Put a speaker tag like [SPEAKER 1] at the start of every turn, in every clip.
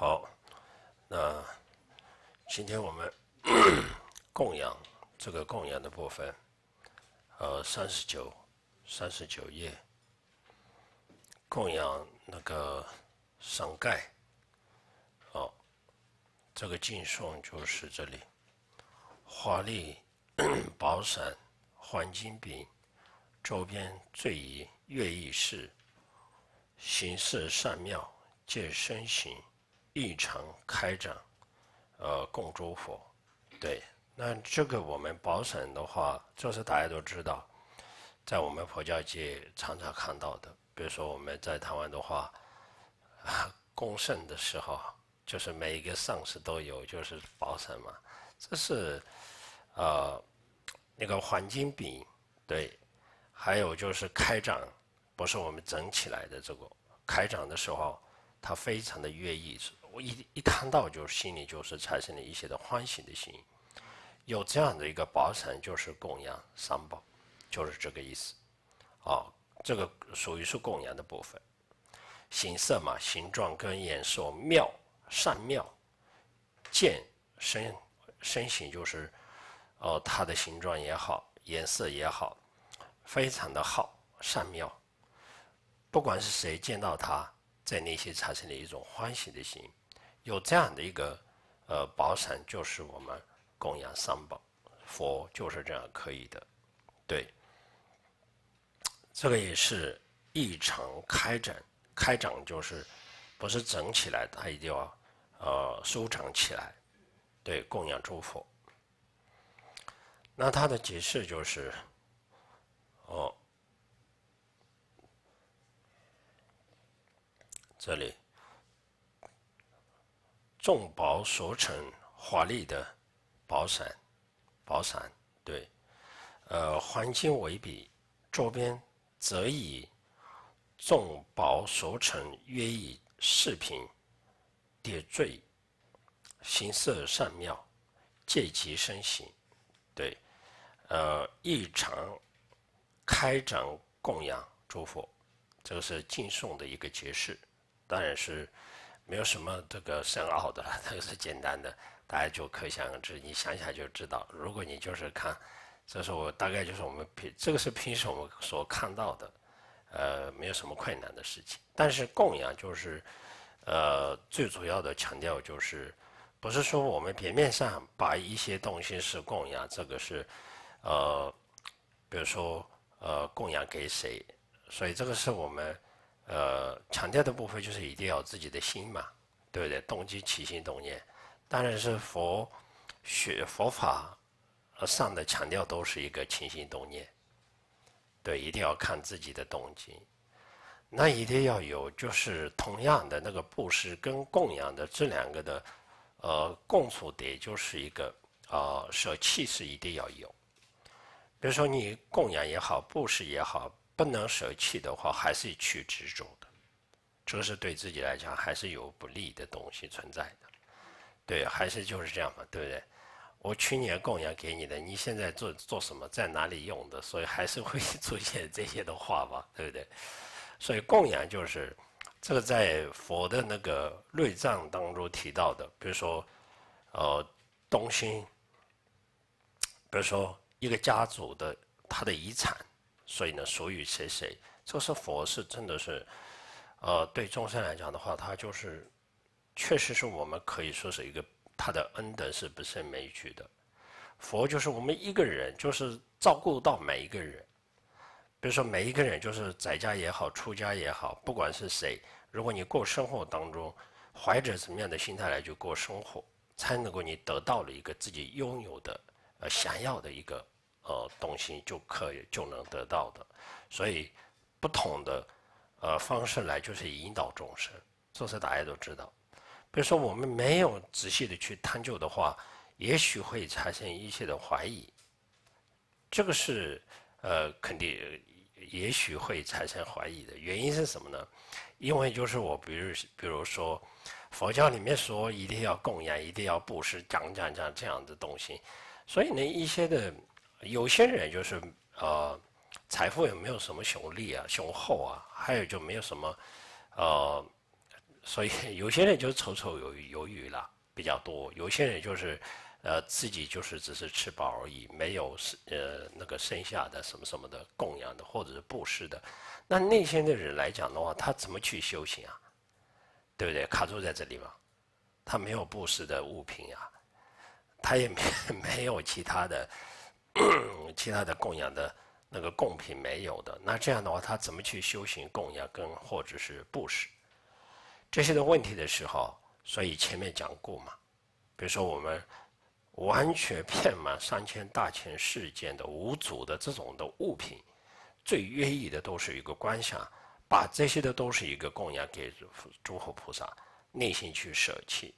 [SPEAKER 1] 好，那今天我们 供养这个供养的部分，呃，三十九三十九页供养那个上盖，好，这个敬颂就是这里，华丽 宝伞黄金饼、周边最宜乐意事，形式善妙借身形。异常开展，呃，供诸佛，对，那这个我们宝审的话，就是大家都知道，在我们佛教界常常看到的。比如说我们在台湾的话，供圣的时候，就是每一个上师都有就是宝审嘛，这是呃那个黄金饼，对，还有就是开展，不是我们整起来的这个，开展的时候他非常的愿意。我一一看到，就是心里就是产生了一些的欢喜的心。有这样的一个宝险，就是供养三宝，就是这个意思。哦，这个属于是供养的部分。形色嘛，形状跟颜色妙，善妙。见身身形就是，哦，它的形状也好，颜色也好，非常的好，善妙。不管是谁见到它，在内心产生了一种欢喜的心。有这样的一个呃宝伞，就是我们供养三宝，佛就是这样可以的，对。这个也是异常开展，开展就是不是整起来，他定要呃收藏起来，对供养诸佛。那他的解释就是，哦，这里。重宝所成华丽的宝伞，宝伞对，呃，黄金为柄，周边则以重宝所成约以饰品叠缀，形色善妙，借其身形，对，呃，异常开展供养诸佛，这个是敬宋的一个解释，当然是。没有什么这个深奥的了，个是简单的，大家就可想而知，你想想就知道。如果你就是看，这是我大概就是我们平这个是平时我们所看到的，呃，没有什么困难的事情。但是供养就是，呃，最主要的强调就是，不是说我们平面上把一些东西是供养，这个是，呃，比如说呃供养给谁，所以这个是我们。呃，强调的部分就是一定要自己的心嘛，对不对？动机起心动念，当然是佛学佛法上的强调都是一个起心动念，对，一定要看自己的动机。那一定要有，就是同样的那个布施跟供养的这两个的，呃，共处的，就是一个啊，舍弃是一定要有。比如说你供养也好，布施也好。不能舍弃的话，还是去执着的，这是对自己来讲还是有不利的东西存在的，对，还是就是这样嘛，对不对？我去年供养给你的，你现在做做什么，在哪里用的？所以还是会出现这些的话吧，对不对？所以供养就是，这个在佛的那个内藏当中提到的，比如说，呃，东西，比如说一个家族的他的遗产。所以呢，属于谁谁，这是佛是真的是，呃，对众生来讲的话，他就是，确实是我们可以说是一个他的恩德是不胜枚举的。佛就是我们一个人，就是照顾到每一个人。比如说，每一个人就是在家也好，出家也好，不管是谁，如果你过生活当中怀着什么样的心态来去过生活，才能够你得到了一个自己拥有的呃想要的一个。”呃，东西就可以就能得到的，所以不同的呃方式来就是引导众生，这是大家都知道。比如说我们没有仔细的去探究的话，也许会产生一些的怀疑。这个是呃肯定，也许会产生怀疑的原因是什么呢？因为就是我，比如比如说，佛教里面说一定要供养，一定要布施，讲讲讲这样的东西，所以呢一些的。有些人就是呃，财富也没有什么雄力啊，雄厚啊，还有就没有什么呃，所以 有些人就丑躇犹犹豫了比较多。有些人就是呃自己就是只是吃饱而已，没有是呃那个剩下的什么什么的供养的或者是布施的。那那些的人来讲的话，他怎么去修行啊？对不对？卡住在这里嘛，他没有布施的物品啊，他也没 没有其他的。其他的供养的那个贡品没有的，那这样的话他怎么去修行供养跟或者是布施？这些的问题的时候，所以前面讲过嘛，比如说我们完全遍满三千大千世界的无主的这种的物品，最愿意的都是一个观想，把这些的都是一个供养给诸佛菩萨，内心去舍弃。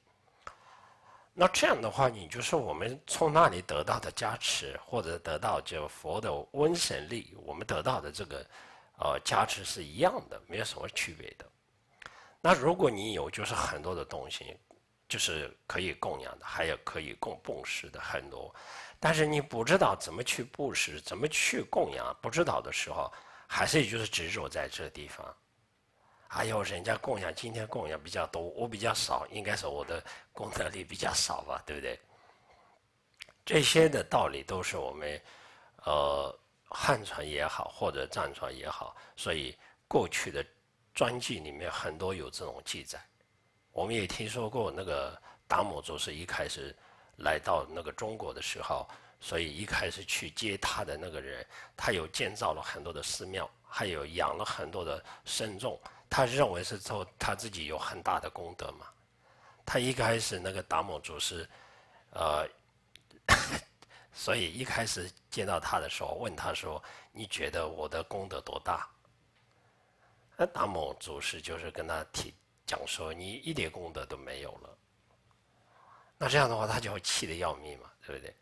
[SPEAKER 1] 那这样的话，你就是我们从那里得到的加持，或者得到就佛的温神力，我们得到的这个呃加持是一样的，没有什么区别的。那如果你有就是很多的东西，就是可以供养的，还有可以供布施的很多，但是你不知道怎么去布施，怎么去供养，不知道的时候，还是就是执着在这地方。还有人家供养，今天供养比较多，我比较少，应该说我的功德力比较少吧，对不对？这些的道理都是我们，呃，汉传也好，或者藏传也好，所以过去的传记里面很多有这种记载。我们也听说过，那个达摩祖师一开始来到那个中国的时候，所以一开始去接他的那个人，他有建造了很多的寺庙，还有养了很多的僧众。他认为是做他自己有很大的功德嘛？他一开始那个达摩祖师，呃，所以一开始见到他的时候，问他说：“你觉得我的功德多大？”那达摩祖师就是跟他提讲说：“你一点功德都没有了。”那这样的话，他就会气得要命嘛，对不对？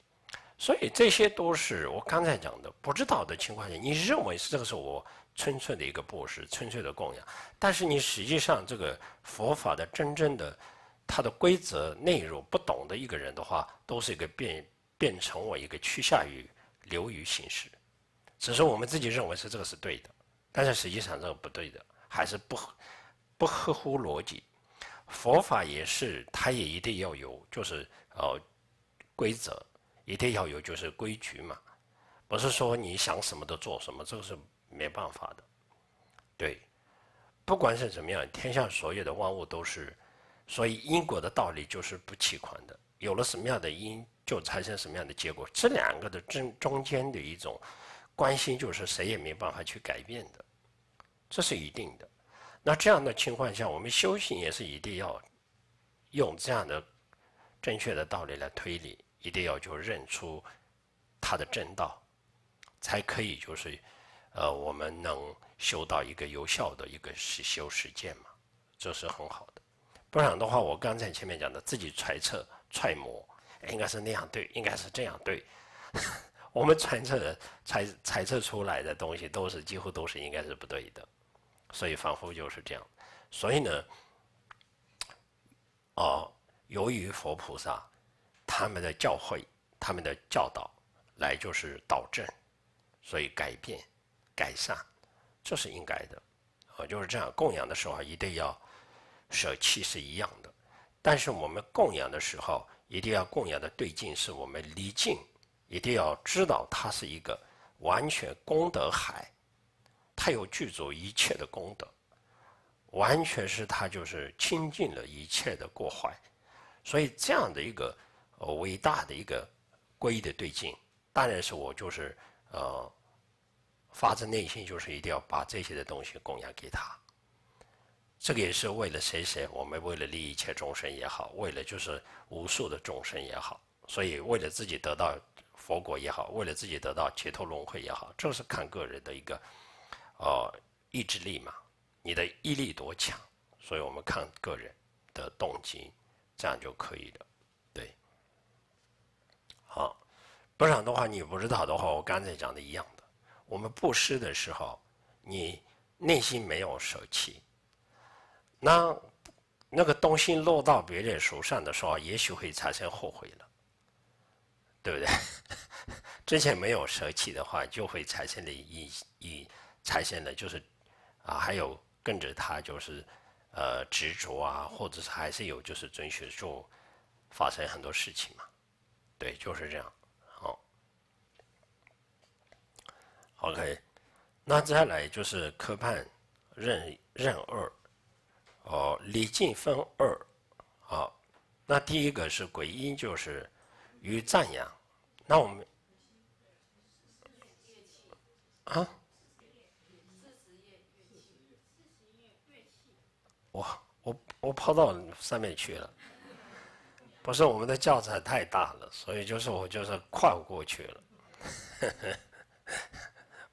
[SPEAKER 1] 所以这些都是我刚才讲的，不知道的情况下，你认为是这个是我。纯粹的一个布施，纯粹的供养。但是你实际上这个佛法的真正的它的规则内容，不懂的一个人的话，都是一个变变成我一个趋下于流于形式。只是我们自己认为是这个是对的，但是实际上这个不对的，还是不合不合乎逻辑。佛法也是，它也一定要有，就是呃规则，一定要有，就是规矩嘛。不是说你想什么都做什么，这个是。没办法的，对，不管是怎么样，天下所有的万物都是，所以因果的道理就是不弃款的。有了什么样的因，就产生什么样的结果。这两个的中中间的一种关心，就是谁也没办法去改变的，这是一定的。那这样的情况下，我们修行也是一定要用这样的正确的道理来推理，一定要就认出它的正道，才可以就是。呃，我们能修到一个有效的一个实修实践嘛，这是很好的。不然的话，我刚才前面讲的自己揣测、揣摩，应该是那样对，应该是这样对。我们揣测、的，揣测出来的东西，都是几乎都是应该是不对的。所以，仿佛就是这样。所以呢，哦，由于佛菩萨他们的教诲、他们的教导，来就是导正，所以改变。改善，这是应该的，啊，就是这样。供养的时候一定要舍弃是一样的，但是我们供养的时候一定要供养的对境是我们离境，一定要知道它是一个完全功德海，它有具足一切的功德，完全是它就是清净了一切的过怀。所以这样的一个呃伟大的一个皈的对境，当然是我就是呃。发自内心就是一定要把这些的东西供养给他，这个也是为了谁谁？我们为了利益一切众生也好，为了就是无数的众生也好，所以为了自己得到佛果也好，为了自己得到解脱轮回也好，这是看个人的一个，哦，意志力嘛，你的毅力多强？所以我们看个人的动机，这样就可以了。对，好，不然的话，你不知道的话，我刚才讲的一样。我们布施的时候，你内心没有舍弃，那那个东西落到别人手上的时候，也许会产生后悔了，对不对？之前没有舍弃的话，就会产生的一一产生的就是啊，还有跟着他就是呃执着啊，或者是还是有就是准许就发生很多事情嘛，对，就是这样。OK，那接下来就是科判任任二，哦，礼敬分二，好，那第一个是鬼音，就是与赞扬。那我们啊，我我我跑到上面去了，不是我们的教材太大了，所以就是我就是跨过去了。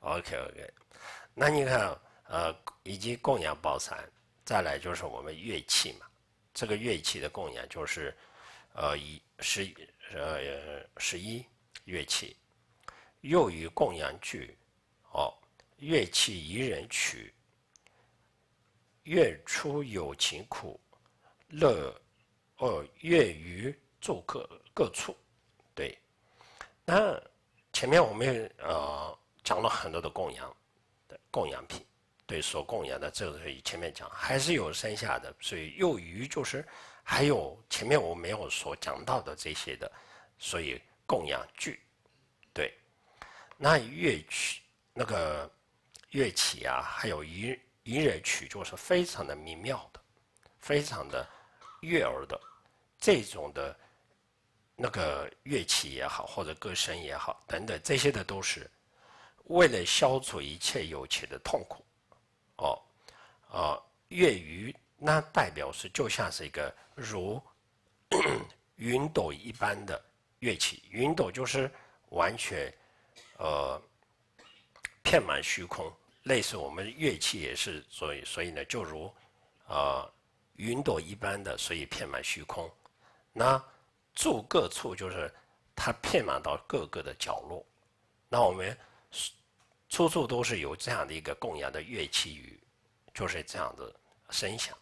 [SPEAKER 1] OK，OK。那你看，呃，以及供养宝伞，再来就是我们乐器嘛。这个乐器的供养就是，呃，一十呃十一乐器，又与供养具。哦，乐器一人曲。月出有情苦，乐哦，月余住各各处。对，那前面我们呃。讲了很多的供养，的供养品，对所供养的，这是前面讲，还是有剩下的，所以又于就是还有前面我没有所讲到的这些的，所以供养具，对，那乐曲那个乐器啊，还有娱娱乐曲就是非常的明妙的，非常的悦耳的，这种的那个乐器也好，或者歌声也好，等等这些的都是。为了消除一切有情的痛苦，哦，呃，月余那代表是就像是一个如 云朵一般的乐器，云朵就是完全呃片满虚空，类似我们乐器也是，所以所以呢，就如啊云朵一般的，所以片满虚空。那住各处就是它片满到各个的角落，那我们。是，处处都是有这样的一个供养的乐器与，就是这样子声响，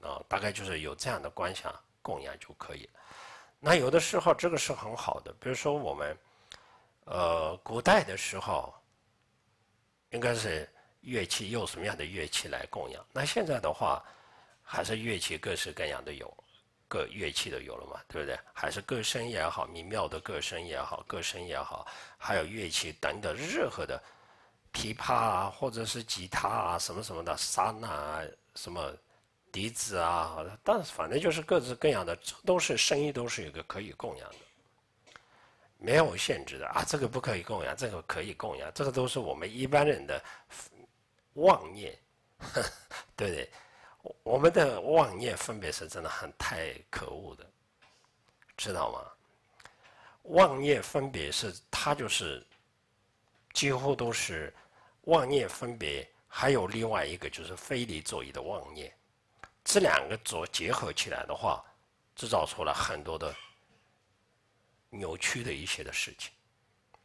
[SPEAKER 1] 啊，大概就是有这样的观想供养就可以。那有的时候这个是很好的，比如说我们，呃，古代的时候，应该是乐器用什么样的乐器来供养？那现在的话，还是乐器各式各样的有。各乐器都有了嘛，对不对？还是歌声也好，美妙的歌声也好，歌声也好，还有乐器等等任何的琵琶啊，或者是吉他啊，什么什么的，萨哪，什么笛子啊，但反正就是各自各样的，这都是声音，都是一个可以供养的，没有限制的啊。这个不可以供养，这个可以供养，这个都是我们一般人的妄念，对不对？我们的妄念分别是真的很太可恶的，知道吗？妄念分别是它就是几乎都是妄念分别，还有另外一个就是非理作意的妄念，这两个做结合起来的话，制造出来很多的扭曲的一些的事情，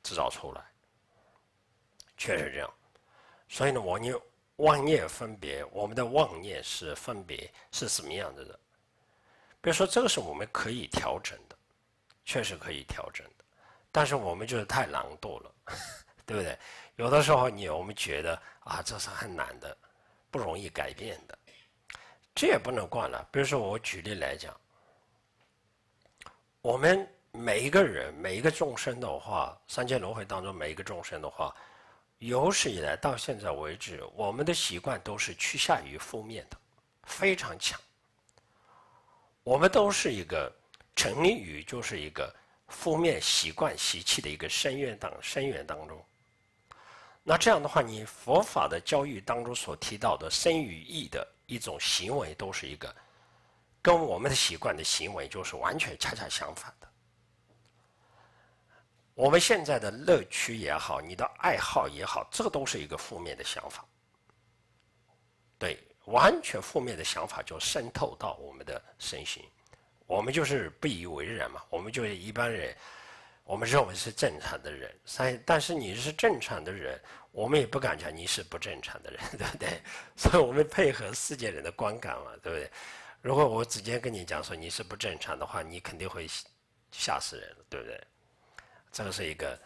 [SPEAKER 1] 制造出来，确实这样。所以呢，我呢。妄念分别，我们的妄念是分别是什么样子的？比如说，这个是我们可以调整的，确实可以调整的。但是我们就是太懒惰了，对不对？有的时候你我们觉得啊，这是很难的，不容易改变的，这也不能怪了。比如说，我举例来讲，我们每一个人、每一个众生的话，三千轮回当中，每一个众生的话。有史以来到现在为止，我们的习惯都是趋向于负面的，非常强。我们都是一个沉溺于就是一个负面习惯习气的一个深渊当深渊当中。那这样的话，你佛法的教育当中所提到的生与义的一种行为，都是一个跟我们的习惯的行为，就是完全恰恰相反的。我们现在的乐趣也好，你的爱好也好，这个都是一个负面的想法，对，完全负面的想法就渗透到我们的身心，我们就是不以为然嘛，我们就是一般人，我们认为是正常的人，但但是你是正常的人，我们也不敢讲你是不正常的人，对不对？所以我们配合世界人的观感嘛，对不对？如果我直接跟你讲说你是不正常的话，你肯定会吓死人了，对不对？这个是一个，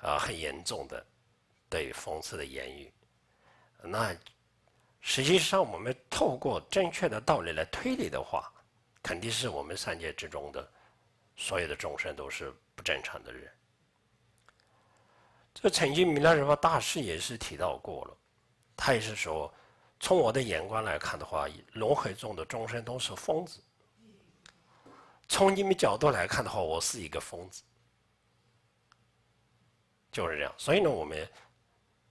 [SPEAKER 1] 呃，很严重的对讽刺的言语。那实际上，我们透过正确的道理来推理的话，肯定是我们三界之中的所有的众生都是不正常的人。这曾经弥勒什么大师也是提到过了，他也是说，从我的眼光来看的话，轮回中的众生都是疯子；从你们角度来看的话，我是一个疯子。就是这样，所以呢，我们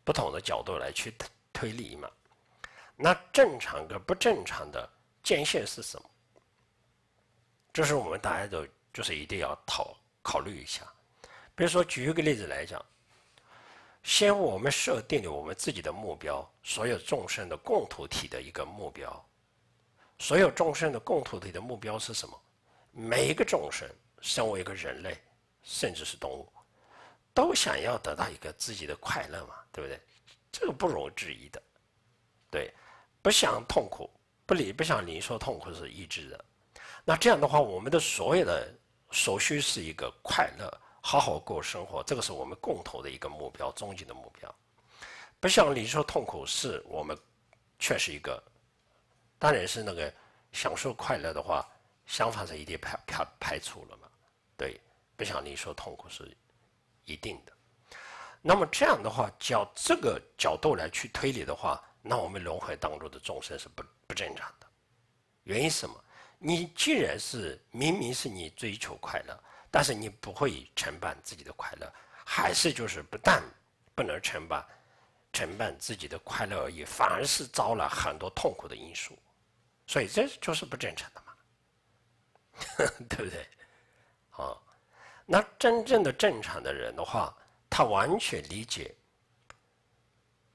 [SPEAKER 1] 不同的角度来去推理嘛。那正常的、不正常的界限是什么？这是我们大家都就是一定要讨考虑一下。比如说，举一个例子来讲，先我们设定了我们自己的目标，所有众生的共同体的一个目标，所有众生的共同体的目标是什么？每一个众生，身为一个人类，甚至是动物。都想要得到一个自己的快乐嘛，对不对？这个不容置疑的，对，不想痛苦，不理不想你说痛苦是一致的。那这样的话，我们的所有的所需是一个快乐，好好过生活，这个是我们共同的一个目标，终极的目标。不想你说痛苦是我们确实一个，当然是那个享受快乐的话，想法是一定排排排除了嘛。对，不想你说痛苦是。一定的，那么这样的话，叫这个角度来去推理的话，那我们轮回当中的众生是不不正常的。原因什么？你既然是明明是你追求快乐，但是你不会承办自己的快乐，还是就是不但不能承办，承办自己的快乐而已，反而是招了很多痛苦的因素，所以这就是不正常的嘛，对不对？啊。那真正的正常的人的话，他完全理解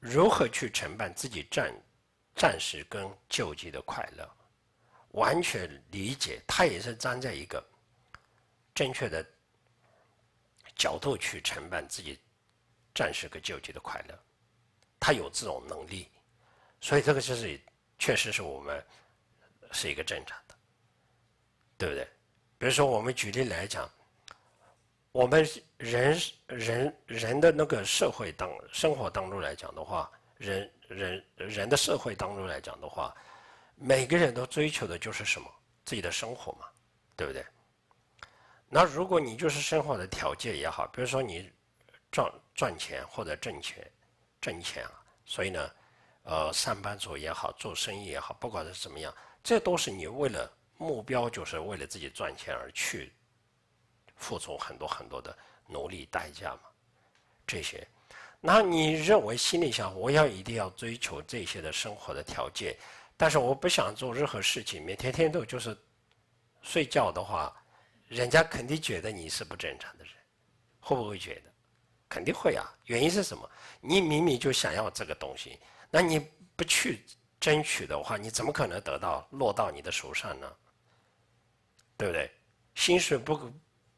[SPEAKER 1] 如何去承办自己暂暂时跟救济的快乐，完全理解他也是站在一个正确的角度去承办自己暂时跟救济的快乐，他有这种能力，所以这个就是确实是我们是一个正常的，对不对？比如说我们举例来讲。我们人人人的那个社会当生活当中来讲的话，人人人的社会当中来讲的话，每个人都追求的就是什么？自己的生活嘛，对不对？那如果你就是生活的条件也好，比如说你赚赚钱或者挣钱，挣钱啊，所以呢，呃，上班族也好，做生意也好，不管是怎么样，这都是你为了目标，就是为了自己赚钱而去。付出很多很多的努力代价嘛，这些，那你认为心里想我要一定要追求这些的生活的条件，但是我不想做任何事情，每天天都就是睡觉的话，人家肯定觉得你是不正常的人，会不会觉得？肯定会啊！原因是什么？你明明就想要这个东西，那你不去争取的话，你怎么可能得到落到你的手上呢？对不对？薪水不。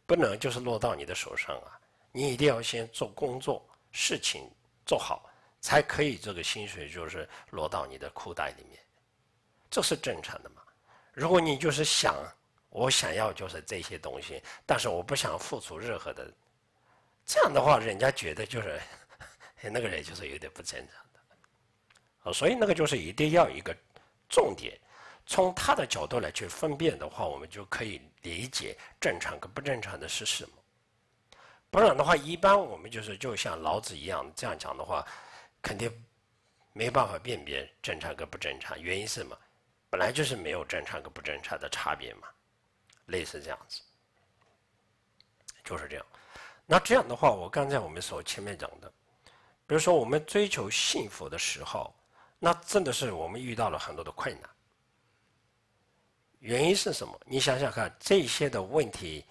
[SPEAKER 1] 不能就是落到你的手上啊！你一定要先做工作事情做好，才可以这个薪水就是落到你的裤袋里面，这是正常的嘛？如果你就是想我想要就是这些东西，但是我不想付出任何的，这样的话人家觉得就是 那个人就是有点不正常的，啊，所以那个就是一定要一个重点。从他的角度来去分辨的话，我们就可以理解正常跟不正常的是什么。不然的话，一般我们就是就像老子一样这样讲的话，肯定没办法辨别正常跟不正常。原因是什么？本来就是没有正常跟不正常的差别嘛，类似这样子，就是这样。那这样的话，我刚才我们所前面讲的，比如说我们追求幸福的时候，那真的是我们遇到了很多的困难。原因是什么？你想想看，这些的问题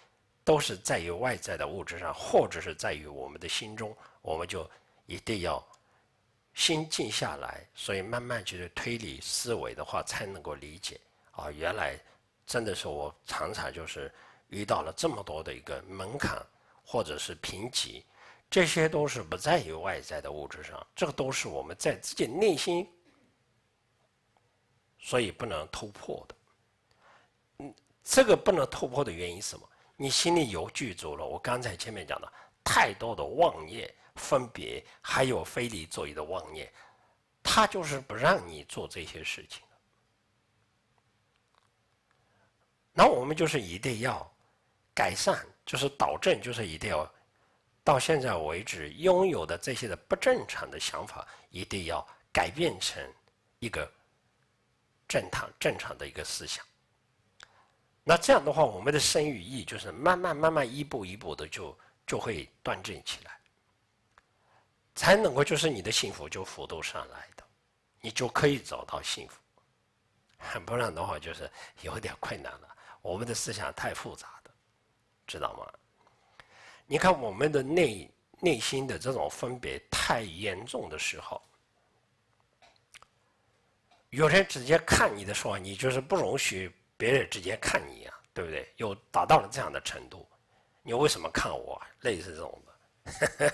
[SPEAKER 1] 都是在于外在的物质上，或者是在于我们的心中，我们就一定要心静下来。所以慢慢就是推理思维的话，才能够理解啊。原来，真的是我常常就是遇到了这么多的一个门槛，或者是瓶颈，这些都是不在于外在的物质上，这个都是我们在自己内心，所以不能突破的。这个不能突破的原因是什么？你心里有具足了。我刚才前面讲的太多的妄念分别，还有非理作意的妄念，它就是不让你做这些事情。那我们就是一定要改善，就是导正，就是一定要到现在为止拥有的这些的不正常的想法，一定要改变成一个正常、正常的一个思想。那这样的话，我们的身与意就是慢慢、慢慢、一步一步的就就会端正起来，才能够就是你的幸福就幅度上来的，你就可以找到幸福。不然的话，就是有点困难了。我们的思想太复杂的，知道吗？你看我们的内内心的这种分别太严重的时候，有人直接看你的时候，你就是不容许。别人直接看你呀，对不对？又达到了这样的程度，你为什么看我？类似这种的，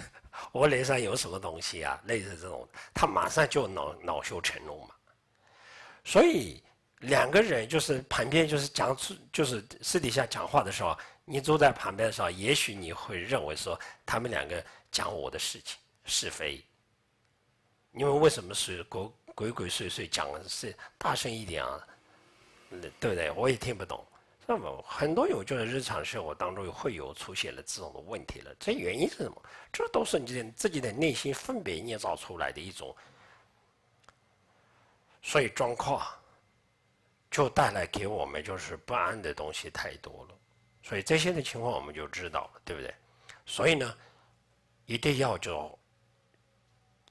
[SPEAKER 1] 我脸上有什么东西啊？类似这种，他马上就恼恼羞成怒嘛。所以两个人就是旁边就是讲，就是私底下讲话的时候，你坐在旁边的时候，也许你会认为说他们两个讲我的事情是非。因为为什么是鬼鬼鬼祟祟讲？是大声一点啊！对不对？我也听不懂，那么很多，有就是日常生活当中会有出现了这种的问题了，这原因是什么？这都是你自己的内心分别捏造出来的一种，所以状况就带来给我们就是不安的东西太多了，所以这些的情况我们就知道了，对不对？所以呢，一定要就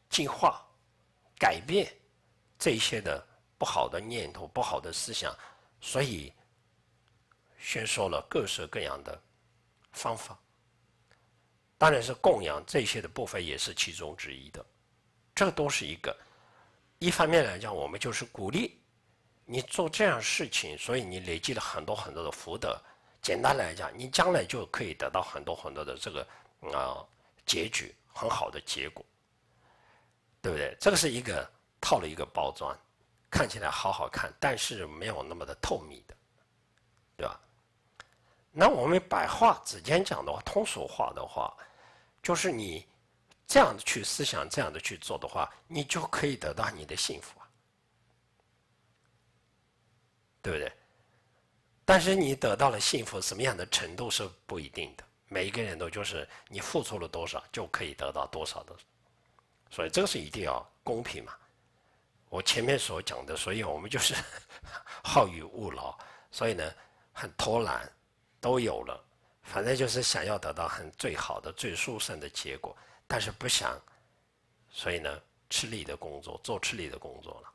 [SPEAKER 1] 进化、改变这些的不好的念头、不好的思想。所以，宣说了各式各样的方法，当然是供养这些的部分也是其中之一的，这都是一个。一方面来讲，我们就是鼓励你做这样事情，所以你累积了很多很多的福德。简单来讲，你将来就可以得到很多很多的这个啊结局很好的结果，对不对？这个是一个套了一个包装。看起来好好看，但是没有那么的透明的，对吧？那我们白话之间讲的话，通俗化的话，就是你这样去思想，这样的去做的话，你就可以得到你的幸福，对不对？但是你得到了幸福，什么样的程度是不一定的。每一个人都就是你付出了多少，就可以得到多少的，所以这个是一定要公平嘛。我前面所讲的，所以我们就是 好逸恶劳，所以呢很偷懒，都有了。反正就是想要得到很最好的、最舒适的结果，但是不想，所以呢吃力的工作做吃力的工作了，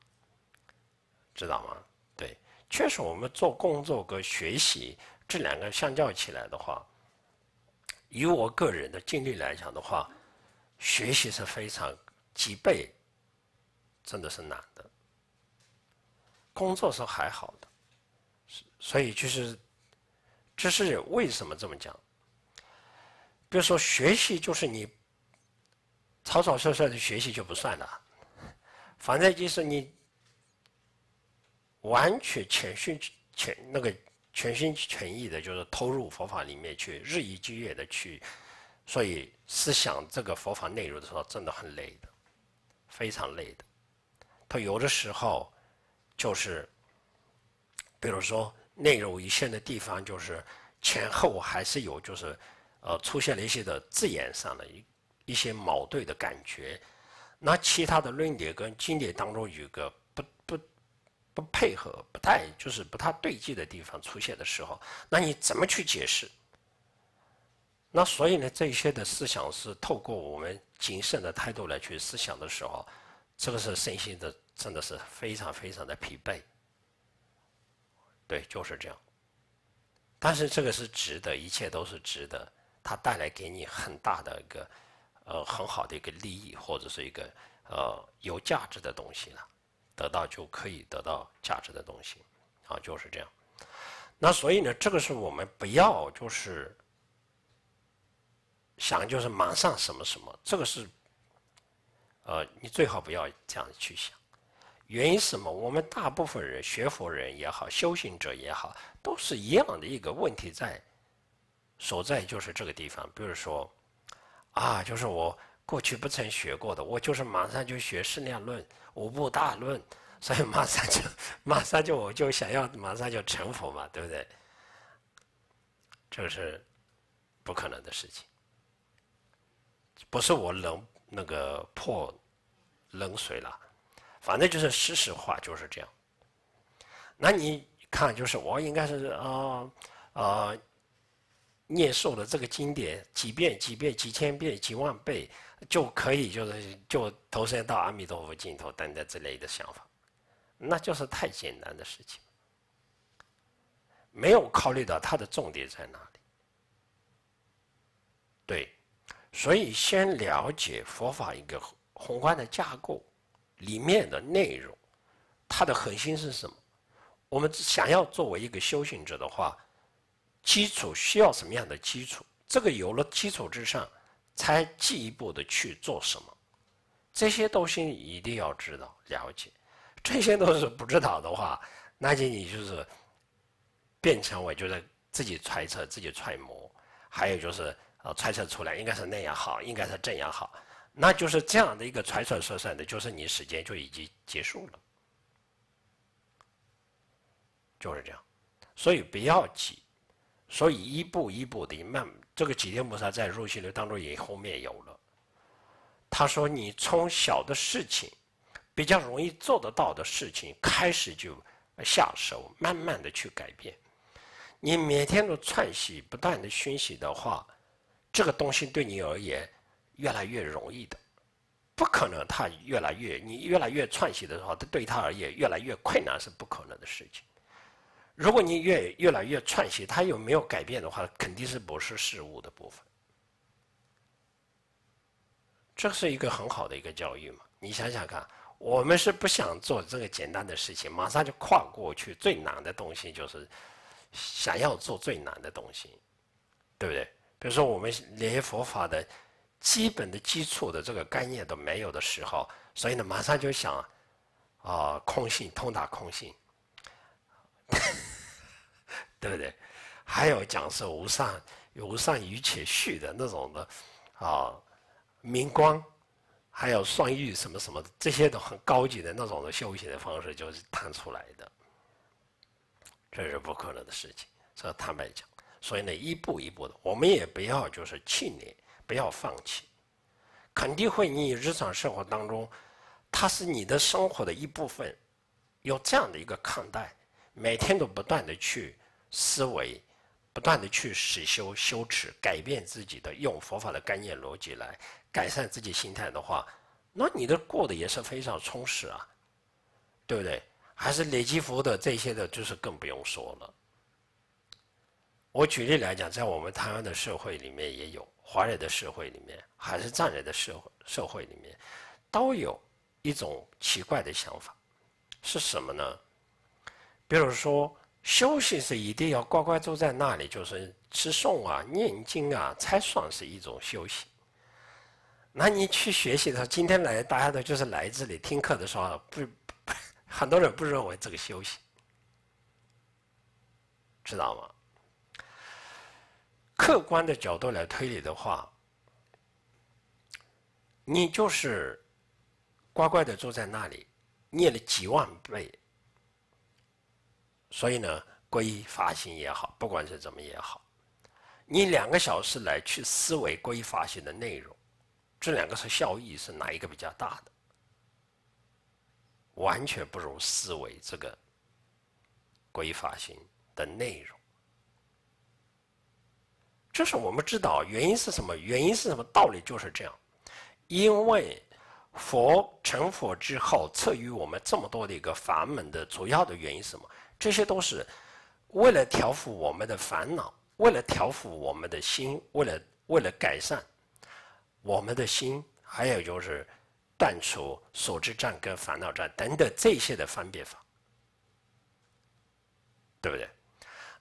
[SPEAKER 1] 知道吗？对，确实我们做工作和学习这两个相较起来的话，以我个人的经历来讲的话，学习是非常几倍。真的是难的，工作是还好的，所以就是，这是为什么这么讲？比如说学习，就是你草草率率的学习就不算了，反正就是你完全全心全那个全心全意的，就是投入佛法里面去，日以继夜的去，所以思想这个佛法内容的时候，真的很累的，非常累的。有的时候，就是，比如说内容一线的地方，就是前后还是有，就是呃出现了一些的字眼上的一一些矛盾的感觉。那其他的论点跟经典当中有个不不不配合、不太就是不太对劲的地方出现的时候，那你怎么去解释？那所以呢，这些的思想是透过我们谨慎的态度来去思想的时候。这个是身心的，真的是非常非常的疲惫。对，就是这样。但是这个是值得，一切都是值得。它带来给你很大的一个，呃，很好的一个利益，或者是一个呃有价值的东西了。得到就可以得到价值的东西，啊，就是这样。那所以呢，这个是我们不要就是想就是马上什么什么，这个是。呃，你最好不要这样去想。原因是什么？我们大部分人学佛人也好，修行者也好，都是一样的一个问题在，所在就是这个地方。比如说，啊，就是我过去不曾学过的，我就是马上就学《释量论》《五部大论》，所以马上就 马上就我就想要马上就成佛嘛，对不对？这是不可能的事情，不是我能。那个泼冷水了，反正就是事实化就是这样。那你看，就是我应该是啊啊，念诵的这个经典几遍、几遍、几千遍、几万遍就可以，就是就投身到阿弥陀佛净土等等之类的想法，那就是太简单的事情，没有考虑到它的重点在哪里。对。所以，先了解佛法一个宏观的架构，里面的内容，它的核心是什么？我们想要作为一个修行者的话，基础需要什么样的基础？这个有了基础之上，才进一步的去做什么？这些东西一定要知道、了解。这些都是不知道的话，那就你就是变成我觉得自己揣测、自己揣摩，还有就是。啊揣测出来应该是那样好，应该是这样好，那就是这样的一个揣测说算的，就是你时间就已经结束了，就是这样，所以不要急，所以一步一步的慢，这个几天菩萨在入息流当中也后面有了，他说你从小的事情，比较容易做得到的事情开始就下手，慢慢的去改变，你每天都串习，不断的熏习的话。这个东西对你而言越来越容易的，不可能。它越来越你越来越串习的时候，它对他而言越来越困难是不可能的事情。如果你越越来越串习，它有没有改变的话，肯定是不是事物的部分。这是一个很好的一个教育嘛？你想想看，我们是不想做这个简单的事情，马上就跨过去。最难的东西就是想要做最难的东西，对不对？比如说，我们连佛法的基本的基础的这个概念都没有的时候，所以呢，马上就想，啊，空性通达空性，对不对？还有讲是无上无上于且续的那种的啊明光，还有双欲什么什么，这些都很高级的那种的修行的方式，就是谈出来的，这是不可能的事情。所以坦白讲。所以呢，一步一步的，我们也不要就是气馁，不要放弃，肯定会。你日常生活当中，它是你的生活的一部分，有这样的一个看待，每天都不断的去思维，不断的去实修修持，改变自己的，用佛法的概念逻辑来改善自己心态的话，那你的过得也是非常充实啊，对不对？还是累积福德这些的，就是更不用说了。我举例来讲，在我们台湾的社会里面也有华人的社会里面，还是藏人的社会社会里面，都有一种奇怪的想法，是什么呢？比如说休息是一定要乖乖坐在那里，就是吃诵啊、念经啊，才算是一种休息。那你去学习的时候，今天来大家都就是来这里听课的时候，不，很多人不认为这个休息，知道吗？客观的角度来推理的话，你就是乖乖的坐在那里，念了几万倍。所以呢，皈依法行也好，不管是怎么也好，你两个小时来去思维皈依法行的内容，这两个是效益是哪一个比较大的？完全不如思维这个皈依法行的内容。就是我们知道原因是什么？原因是什么？道理就是这样。因为佛成佛之后赐予我们这么多的一个法门的主要的原因是什么？这些都是为了调伏我们的烦恼，为了调伏我们的心，为了为了改善我们的心，还有就是断除所知障跟烦恼障等等这些的方便法，对不对？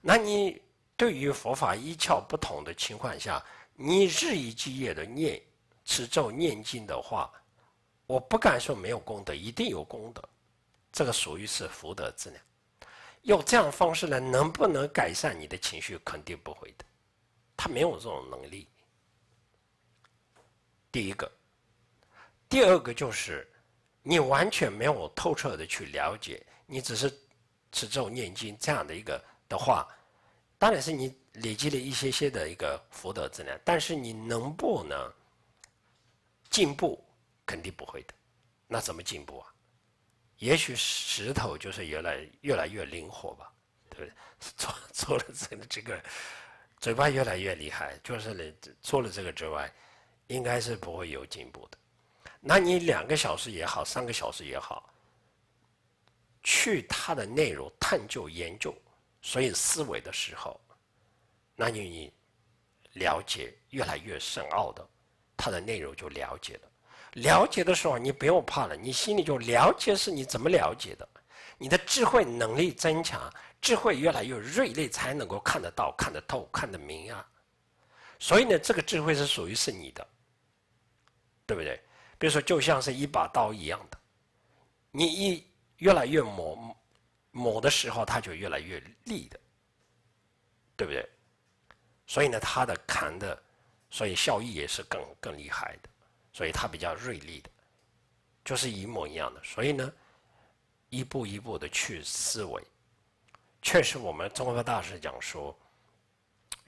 [SPEAKER 1] 那你？对于佛法一窍不通的情况下，你日以继夜的念持咒念经的话，我不敢说没有功德，一定有功德。这个属于是福德质量。用这样方式来能不能改善你的情绪？肯定不会的，他没有这种能力。第一个，第二个就是你完全没有透彻的去了解，你只是持咒念经这样的一个的话。当然是你累积了一些些的一个福德资量，但是你能不能进步，肯定不会的。那怎么进步啊？也许石头就是越来越来越灵活吧，对不对？做做了这个，这个，嘴巴越来越厉害，就是你做了这个之外，应该是不会有进步的。那你两个小时也好，三个小时也好，去它的内容探究研究。所以思维的时候，那你了解越来越深奥的，它的内容就了解了。了解的时候，你不用怕了，你心里就了解是你怎么了解的。你的智慧能力增强，智慧越来越锐利，才能够看得到、看得透、看得明啊。所以呢，这个智慧是属于是你的，对不对？比如说，就像是一把刀一样的，你一越来越磨。某的时候，它就越来越利的，对不对？所以呢，它的砍的，所以效益也是更更厉害的，所以它比较锐利的，就是一模一样的。所以呢，一步一步的去思维，确实，我们中国大师讲说，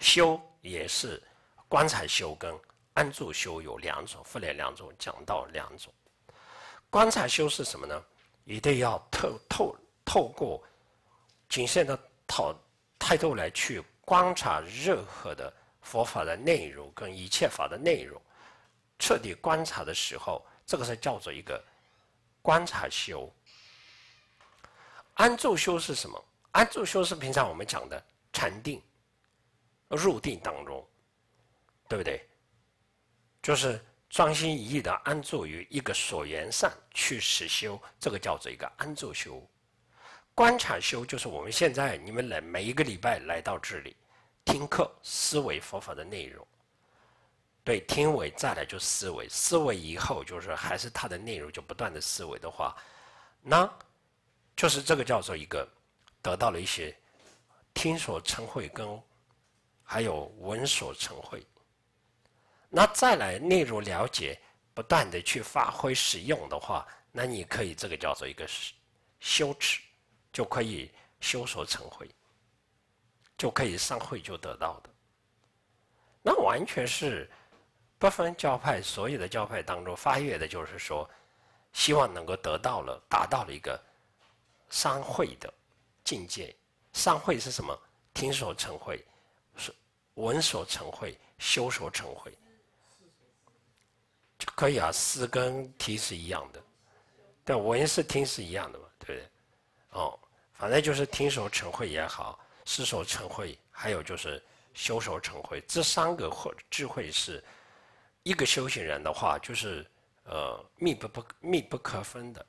[SPEAKER 1] 修也是棺材修跟安住修有两种，分别两种讲到两种。棺材修是什么呢？一定要透透。透过谨慎的讨态度来去观察任何的佛法的内容跟一切法的内容，彻底观察的时候，这个是叫做一个观察修。安住修是什么？安住修是平常我们讲的禅定、入定当中，对不对？就是专心一意的安住于一个所缘上去实修，这个叫做一个安住修。观察修就是我们现在你们来每一个礼拜来到这里，听课思维佛法的内容，对听为再来就思维，思维以后就是还是它的内容就不断的思维的话，那，就是这个叫做一个得到了一些听所成会跟，还有闻所成会，那再来内容了解不断的去发挥使用的话，那你可以这个叫做一个修持。就可以修所成慧，就可以上慧就得到的。那完全是不分教派，所有的教派当中发愿的，就是说，希望能够得到了，达到了一个上慧的境界。上慧是什么？听所成慧，是闻所成慧，修所成慧。可以啊，四跟听是一样的，但闻是听是一样的嘛，对不对？哦。反正就是听守成会也好，失守成会，还有就是修守成会，这三个会智慧是，一个修行人的话就是，呃，密不不密不可分的，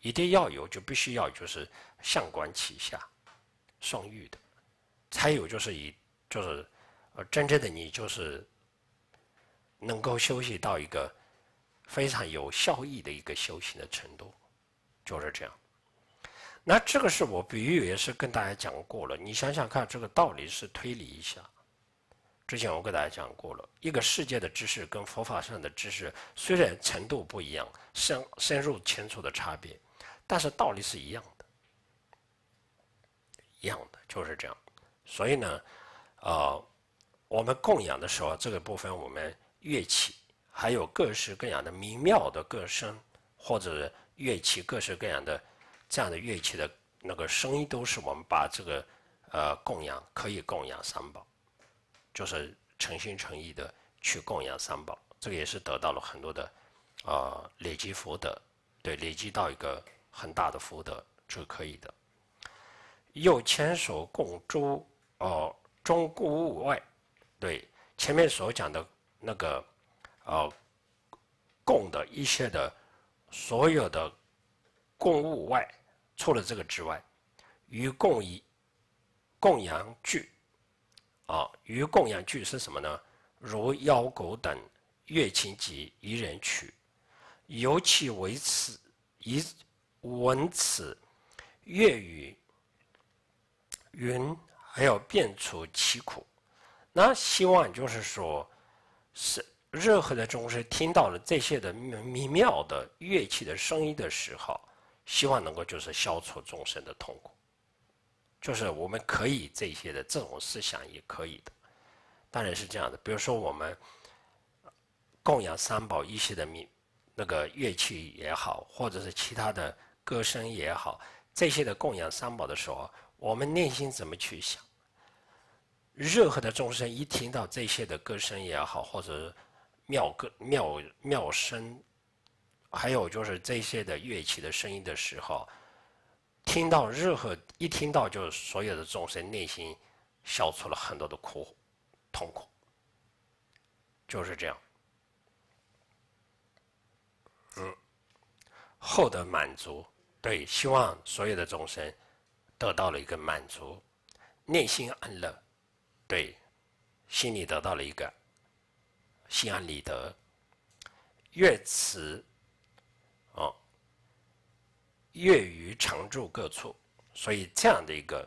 [SPEAKER 1] 一定要有就必须要就是相观其下，双育的，才有就是以就是，呃，真正的你就是，能够休息到一个非常有效益的一个修行的程度，就是这样。那这个是我比喻也是跟大家讲过了，你想想看，这个道理是推理一下。之前我跟大家讲过了，一个世界的知识跟佛法上的知识虽然程度不一样，深深入浅出的差别，但是道理是一样的，一样的就是这样。所以呢，呃，我们供养的时候，这个部分我们乐器还有各式各样的明妙的歌声，或者乐器各式各样的。这样的乐器的那个声音都是我们把这个呃供养，可以供养三宝，就是诚心诚意的去供养三宝，这个也是得到了很多的啊累积福德，对，累积到一个很大的福德是可以的。右千手供诸哦中供物外，对，前面所讲的那个呃供的一些的所有的供物外。除了这个之外，与共一共养具，啊，与共养具是什么呢？如腰鼓等乐琴及一人曲，尤其为此以闻此乐语，云还要变出其苦。那希望就是说，是任何的众生听到了这些的美妙的乐器的声音的时候。希望能够就是消除众生的痛苦，就是我们可以这些的这种思想也可以的，当然是这样的。比如说我们供养三宝一些的命，那个乐器也好，或者是其他的歌声也好，这些的供养三宝的时候，我们内心怎么去想？任何的众生一听到这些的歌声也好，或者妙歌妙妙声。还有就是这些的乐器的声音的时候，听到任何一听到，就是所有的众生内心消除了很多的苦痛苦，就是这样。嗯，后得满足，对，希望所有的众生得到了一个满足，内心安乐，对，心里得到了一个心安理得，乐此。月余常住各处，所以这样的一个，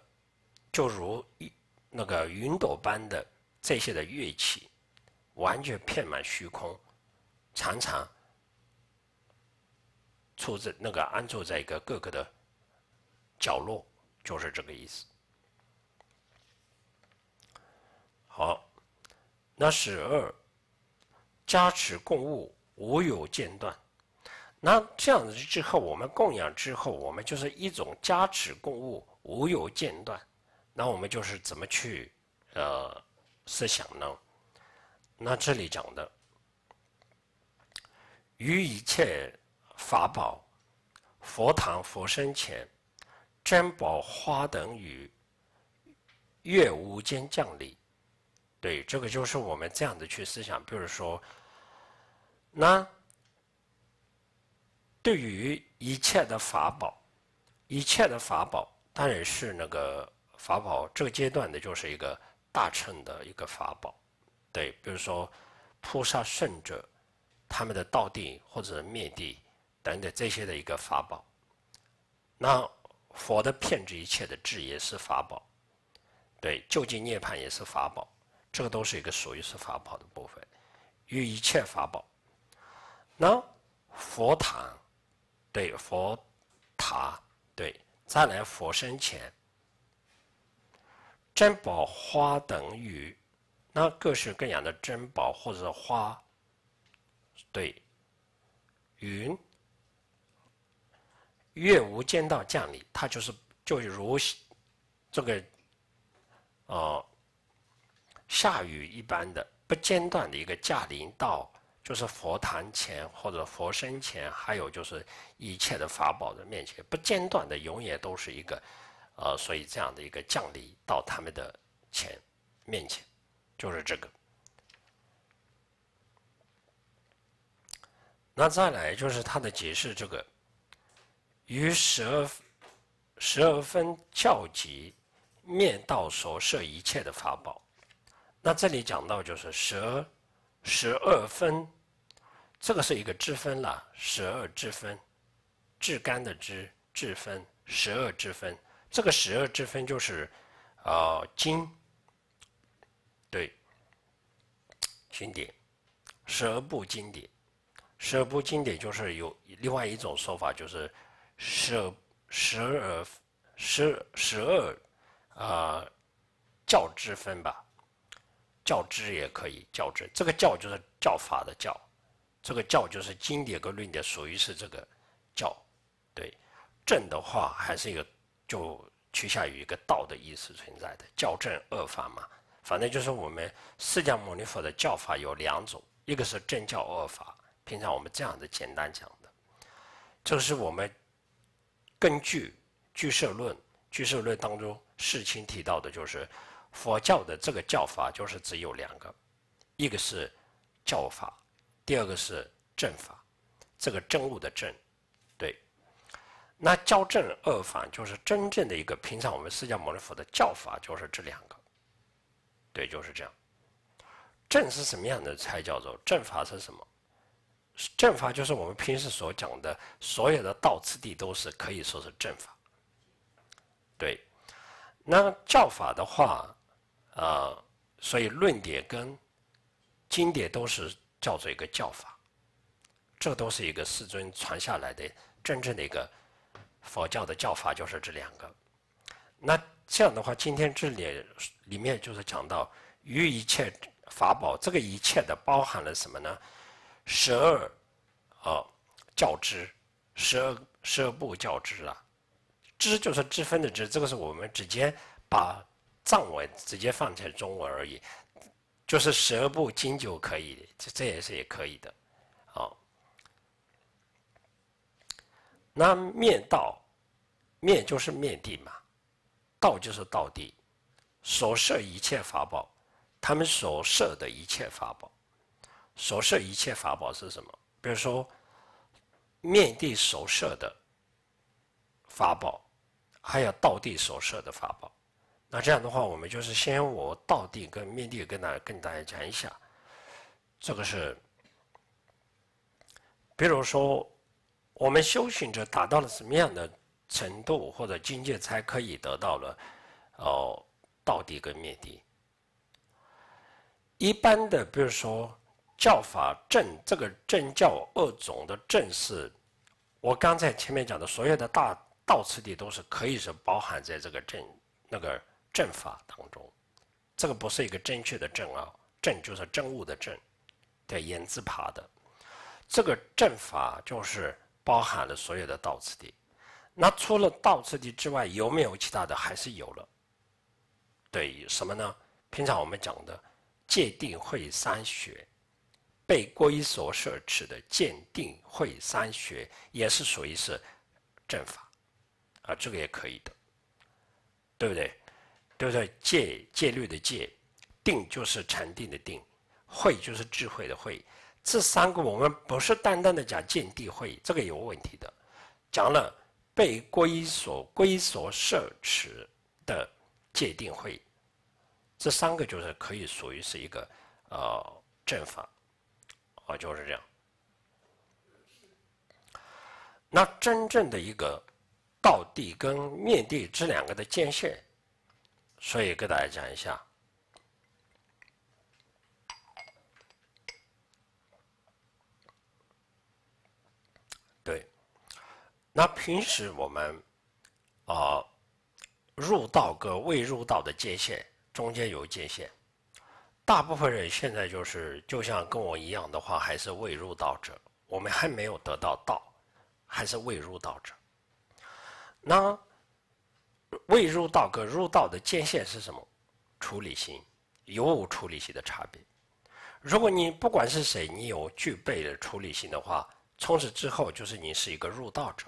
[SPEAKER 1] 就如一那个云朵般的这些的乐器，完全遍满虚空，常常出自那个安住在一个各个的角落，就是这个意思。好，那十二加持共物无有间断。那这样子之后，我们供养之后，我们就是一种加持供物，无有间断。那我们就是怎么去呃思想呢？那这里讲的，于一切法宝佛堂佛身前，珍宝花等与月无间降临。对，这个就是我们这样子去思想。比如说，那。对于一切的法宝，一切的法宝当然是那个法宝。这个阶段的，就是一个大乘的一个法宝。对，比如说菩萨圣者他们的道地或者灭地等等这些的一个法宝。那佛的骗知一切的智也是法宝。对，究竟涅槃也是法宝。这个都是一个属于是法宝的部分。与一切法宝，那佛堂。对佛塔，对再来佛身前，珍宝花等雨，那各式各样的珍宝或者花，对，云，月无间道降临，它就是就如这个，哦，下雨一般的不间断的一个降临到。就是佛堂前或者佛身前，还有就是一切的法宝的面前，不间断的永远都是一个，呃，所以这样的一个降临到他们的前面前，就是这个。那再来就是他的解释，这个于十二十二分教集灭道所设一切的法宝。那这里讲到就是十二十二分。这个是一个之分了，十二之分，至干的之至分，十二之分。这个十二之分就是，呃，经，对，经典，十二部经典，十二部经典就是有另外一种说法，就是十十二十十二啊教之分吧，教之也可以教之，这个教就是教法的教。这个教就是经典跟论点，属于是这个教，对正的话还是有，就趋向于一个道的意思存在的教正恶法嘛，反正就是我们释迦牟尼佛的教法有两种，一个是正教恶法，平常我们这样的简单讲的，这是我们根据俱舍论，俱舍论当中世亲提到的就是佛教的这个教法，就是只有两个，一个是教法。第二个是正法，这个正悟的正，对。那教正二法就是真正的一个，平常我们释迦牟尼佛的教法就是这两个，对，就是这样。正是什么样的才叫做正法？是什么？正法就是我们平时所讲的所有的道次第都是可以说是正法，对。那教法的话，啊，所以论点跟经典都是。叫做一个教法，这都是一个世尊传下来的真正的一个佛教的教法，就是这两个。那这样的话，今天这里里面就是讲到于一切法宝，这个一切的包含了什么呢？十二哦，教之十二十二部教之啊，知就是知分的知，这个是我们直接把藏文直接放在中文而已。就是舌部精就可以，这这也是也可以的，啊。那面道，面就是面地嘛，道就是道地，所设一切法宝，他们所设的一切法宝，所设一切法宝是什么？比如说，面地所设的法宝，还有道地所设的法宝。那这样的话，我们就是先我道地跟灭地跟大跟大家讲一下，这个是，比如说我们修行者达到了什么样的程度或者境界，才可以得到了哦道地跟灭地。一般的，比如说教法正这个正教二种的正，是，我刚才前面讲的所有的大道次第都是可以是包含在这个正那个。正法当中，这个不是一个正确的正啊，正就是正物的正，对言字旁的。这个正法就是包含了所有的道次第。那除了道次第之外，有没有其他的？还是有了。对什么呢？平常我们讲的界定会三学，被归所摄持的界定会三学，也是属于是正法啊，这个也可以的，对不对？对不对？戒戒律的戒，定就是禅定的定，慧就是智慧的慧。这三个我们不是单单的讲见地慧，这个有问题的。讲了被归所归所摄持的戒定慧，这三个就是可以属于是一个呃正法，啊就是这样。那真正的一个道地跟灭地这两个的界限。所以，给大家讲一下。对，那平时我们啊，入道跟未入道的界限，中间有界限。大部分人现在就是，就像跟我一样的话，还是未入道者，我们还没有得到道，还是未入道者。那。未入道和入道的界限是什么？处理心有无处理心的差别。如果你不管是谁，你有具备的处理心的话，从此之后就是你是一个入道者。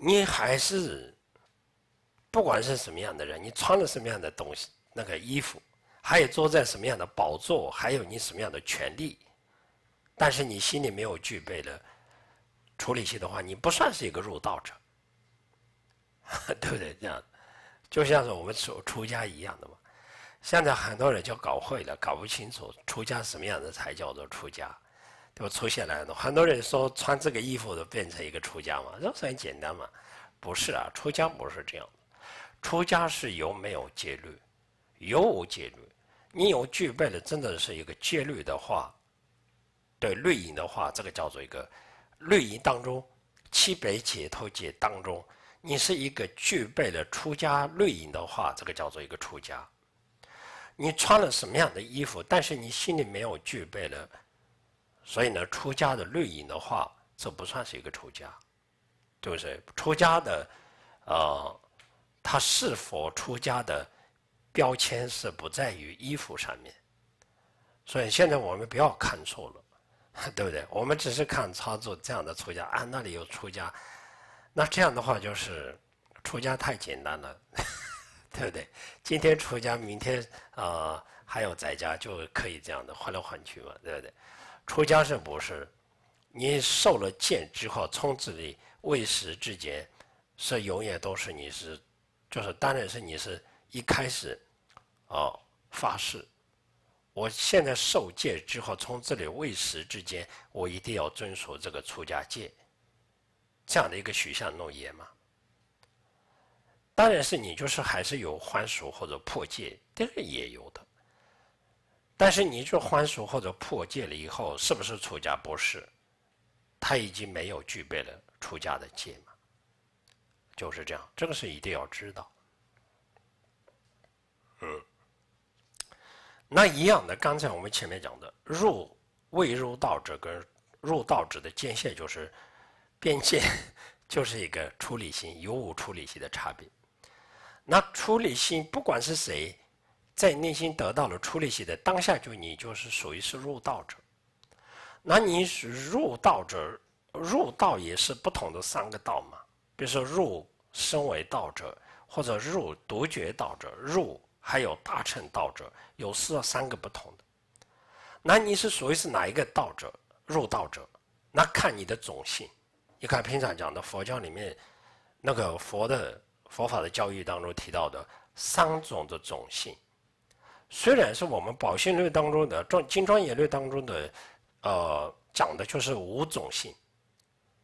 [SPEAKER 1] 你还是不管是什么样的人，你穿了什么样的东西，那个衣服，还有坐在什么样的宝座，还有你什么样的权利，但是你心里没有具备的处理心的话，你不算是一个入道者。对不对？这样，就像是我们出出家一样的嘛。现在很多人就搞混了，搞不清楚出家什么样的才叫做出家，对吧？出现了很多人说穿这个衣服都变成一个出家嘛，这个很简单嘛？不是啊，出家不是这样。出家是有没有戒律，有无戒律？你有具备了真的是一个戒律的话，对律仪的话，这个叫做一个律仪当中七百解脱戒当中。你是一个具备了出家内隐的话，这个叫做一个出家。你穿了什么样的衣服，但是你心里没有具备了，所以呢，出家的内隐的话，这不算是一个出家，对不对？出家的，呃，他是否出家的标签是不在于衣服上面。所以现在我们不要看错了，对不对？我们只是看操作这样的出家，啊，那里有出家。那这样的话就是出家太简单了，对不对？今天出家，明天呃还要在家，就可以这样的换来换去嘛，对不对？出家是不是你受了戒之后，从这里未时之间，是永远都是你是，就是当然是你是一开始哦发誓，我现在受戒之后，从这里未时之间，我一定要遵守这个出家戒。这样的一个许下诺言嘛，当然是你就是还是有还俗或者破戒，这个也有的。但是你说还俗或者破戒了以后，是不是出家不是？他已经没有具备了出家的戒嘛，就是这样，这个是一定要知道。嗯，那一样的，刚才我们前面讲的入未入道者跟入道者的界限就是。边界 就是一个处理心有无处理心的差别。那处理心不管是谁，在内心得到了处理心的当下，就你就是属于是入道者。那你是入道者，入道也是不同的三个道嘛？比如说入身为道者，或者入独觉道者，入还有大乘道者，有四三个不同的。那你是属于是哪一个道者？入道者，那看你的种性。你看，平常讲的佛教里面，那个佛的佛法的教育当中提到的三种的种性，虽然是我们《宝性论》当中的庄金庄言论当中的，呃，讲的就是五种性，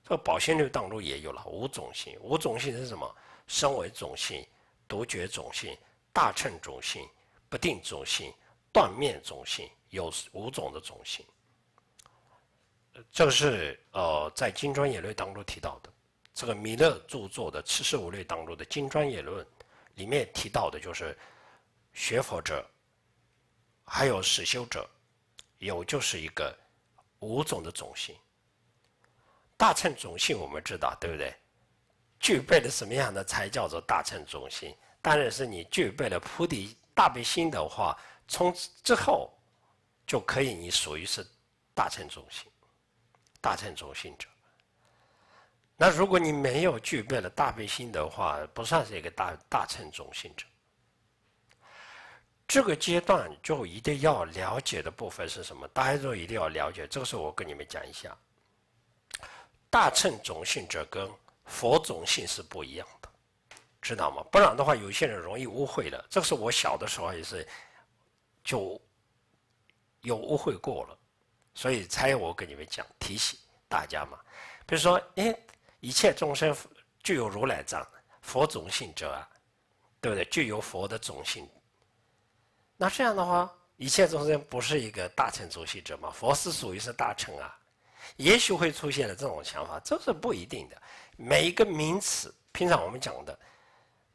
[SPEAKER 1] 个宝性论》当中也有了五种性。五种性是什么？身为种性、独觉种性、大乘种性、不定种性、断灭种性，有五种的种性。这个是呃，在《金砖言论》当中提到的，这个米勒著作的《七十五论》当中的《金砖言论》里面提到的，就是学佛者，还有实修者，有就是一个五种的种性。大乘种性我们知道，对不对？具备了什么样的才叫做大乘种性？当然是你具备了菩提大悲心的话，从之后就可以，你属于是大乘种性。大乘种性者，那如果你没有具备了大悲心的话，不算是一个大大乘种性者。这个阶段就一定要了解的部分是什么？大家都一定要了解。这个时候我跟你们讲一下，大乘种性者跟佛种性是不一样的，知道吗？不然的话，有些人容易误会了。这个是我小的时候也是，就有误会过了。所以，才我跟你们讲，提醒大家嘛。比如说，哎，一切众生具有如来藏、佛种性者，啊，对不对？具有佛的种性。那这样的话，一切众生不是一个大乘宗性者嘛？佛是属于是大乘啊。也许会出现的这种想法，这是不一定的。每一个名词，平常我们讲的，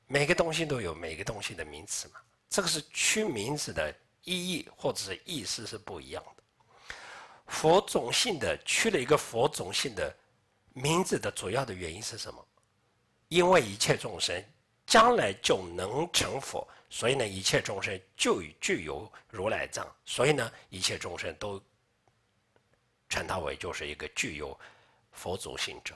[SPEAKER 1] 每个东西都有每个东西的名词嘛。这个是取名词的意义或者是意思，是不一样的。佛种姓的取了一个佛种姓的名字的主要的原因是什么？因为一切众生将来就能成佛，所以呢，一切众生就具有如来藏，所以呢，一切众生都称他为就是一个具有佛祖性者。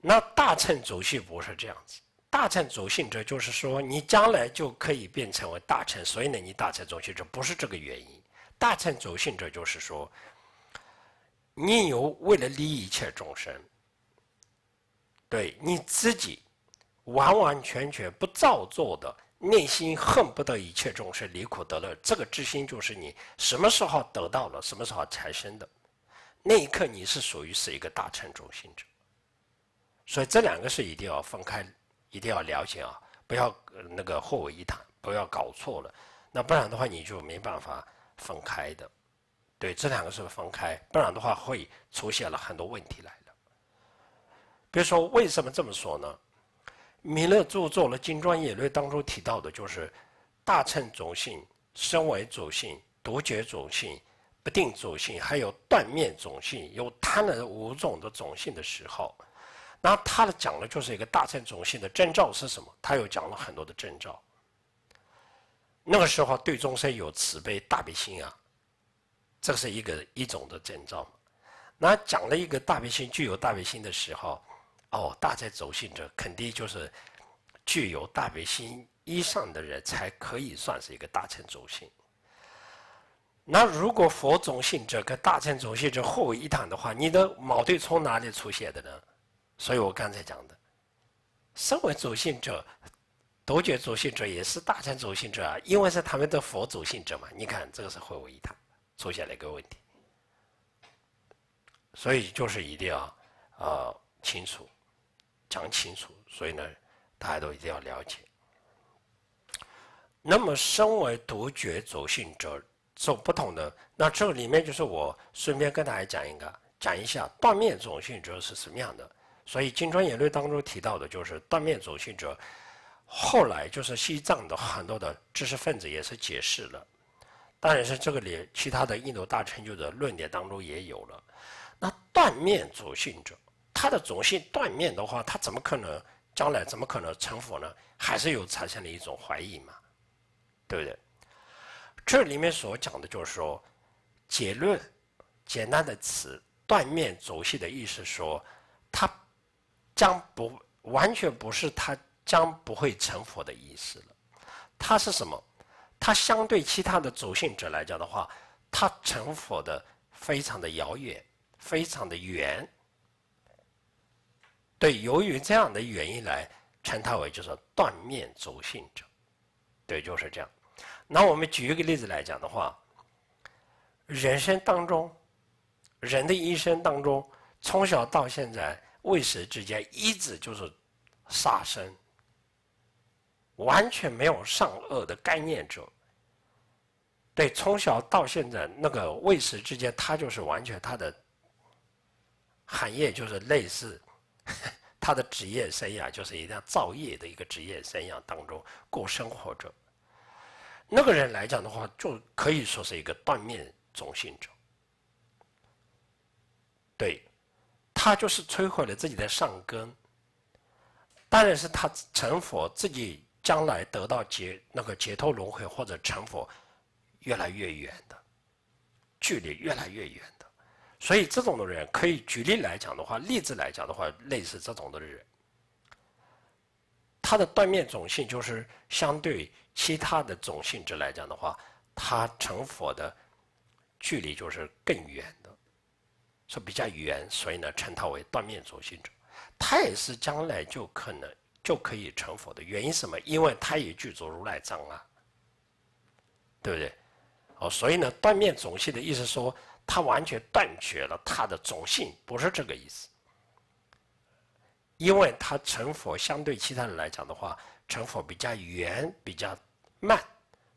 [SPEAKER 1] 那大乘祖系不是这样子，大乘祖性者就是说你将来就可以变成为大乘，所以呢，你大乘祖性者不是这个原因。大乘主信者，就是说，你有为了利益一切众生，对你自己完完全全不造作的内心，恨不得一切众生离苦得乐，这个之心就是你什么时候得到了，什么时候产生的，那一刻你是属于是一个大乘主信者。所以这两个是一定要分开，一定要了解啊，不要那个混为一谈，不要搞错了，那不然的话你就没办法。分开的，对，这两个是分开，不然的话会出现了很多问题来的。比如说，为什么这么说呢？弥勒著作了《金装野略》当中提到的，就是大乘种性、身为种性、独觉种性、不定种性，还有断灭种性，有贪的五种的种性的时候，那他的讲的就是一个大乘种性的征兆是什么？他又讲了很多的征兆。那个时候对众生有慈悲大悲心啊，这是一个一种的征兆那讲了一个大悲心具有大悲心的时候，哦，大乘走心者肯定就是具有大悲心以上的人才可以算是一个大乘走心。那如果佛种性者跟大乘走心者互为一谈的话，你的矛盾从哪里出现的呢？所以我刚才讲的，身为走心者。独觉主性者也是大乘主性者啊，因为是他们的佛主性者嘛。你看，这个是会为一出现了一个问题，所以就是一定要呃清楚讲清楚。所以呢，大家都一定要了解。那么，身为独觉主性者，做不同的那这里面就是我顺便跟大家讲一个，讲一下断灭主性者是什么样的。所以，《金传言论》当中提到的就是断灭主性者。后来就是西藏的很多的知识分子也是解释了，当然是这个里其他的印度大成就的论点当中也有了。那断面主性者，他的主性断面的话，他怎么可能将来怎么可能成佛呢？还是有产生了一种怀疑嘛，对不对？这里面所讲的就是说，结论简单的词断面主性的意思说，他将不完全不是他。将不会成佛的意思了，他是什么？他相对其他的主性者来讲的话，他成佛的非常的遥远，非常的远。对，由于这样的原因来称他为就是断面走性者，对，就是这样。那我们举一个例子来讲的话，人生当中，人的一生当中，从小到现在，为时之间一直就是杀生。完全没有善恶的概念者，对，从小到现在那个卫士之间，他就是完全他的行业就是类似 他的职业生涯，就是一要造业的一个职业生涯当中过生活者。那个人来讲的话，就可以说是一个断面种性者。对，他就是摧毁了自己的善根。当然是他成佛自己。将来得到解那个解脱轮回或者成佛，越来越远的距离，越来越远的。所以这种的人，可以举例来讲的话，例子来讲的话，类似这种的人，他的断面种性就是相对其他的种性质来讲的话，他成佛的距离就是更远的，说比较远，所以呢，称他为断面种性者，他也是将来就可能。就可以成佛的原因什么？因为他也具足如来藏啊，对不对？哦，所以呢，断灭种性的意思说，他完全断绝了他的种性，不是这个意思。因为他成佛，相对其他人来讲的话，成佛比较圆，比较慢，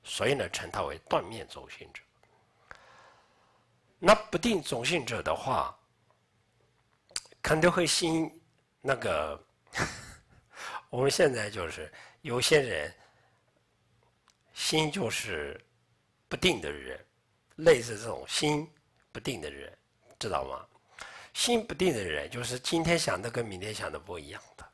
[SPEAKER 1] 所以呢，称他为断灭种性者。那不定种性者的话，肯定会心那个。我们现在就是有些人，心就是不定的人，类似这种心不定的人，知道吗？心不定的人就是今天想的跟明天想的不一样的，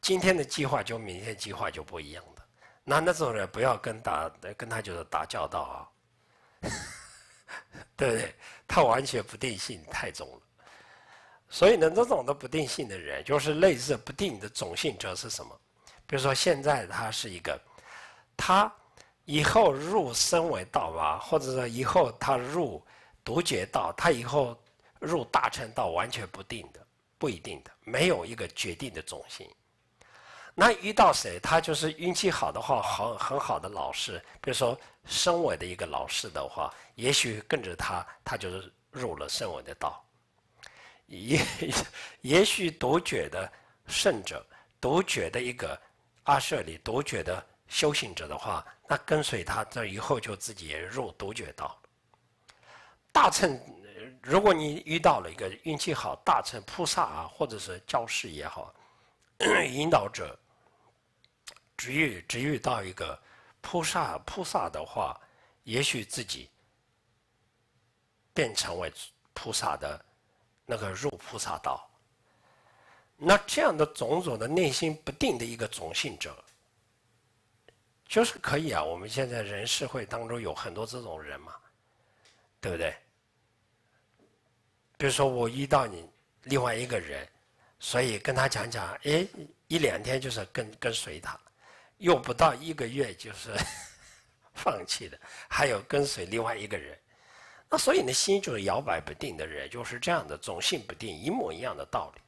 [SPEAKER 1] 今天的计划就明天计划就不一样的。那那种人不要跟打跟他就是打交道啊，对不对？他完全不定性太重了。所以呢，这种的不定性的人，就是类似不定的种性，者是什么？比如说现在他是一个，他以后入身为道吧，或者说以后他入独觉道，他以后入大乘道，完全不定的，不一定的，没有一个决定的种性。那遇到谁，他就是运气好的话，很很好的老师，比如说身为的一个老师的话，也许跟着他，他就是入了身为的道。也 也许独觉的圣者，独觉的一个阿舍里，独觉的修行者的话，那跟随他这以后就自己也入独觉道。大乘，如果你遇到了一个运气好，大乘菩萨啊，或者是教师也好，引导者，只遇只遇到一个菩萨，菩萨的话，也许自己变成为菩萨的。那个入菩萨道，那这样的种种的内心不定的一个种性者，就是可以啊。我们现在人社会当中有很多这种人嘛，对不对？比如说我遇到你另外一个人，所以跟他讲讲，哎，一两天就是跟跟随他，又不到一个月就是 放弃的，还有跟随另外一个人。那所以呢，心就是摇摆不定的人，就是这样的，种性不定，一模一样的道理，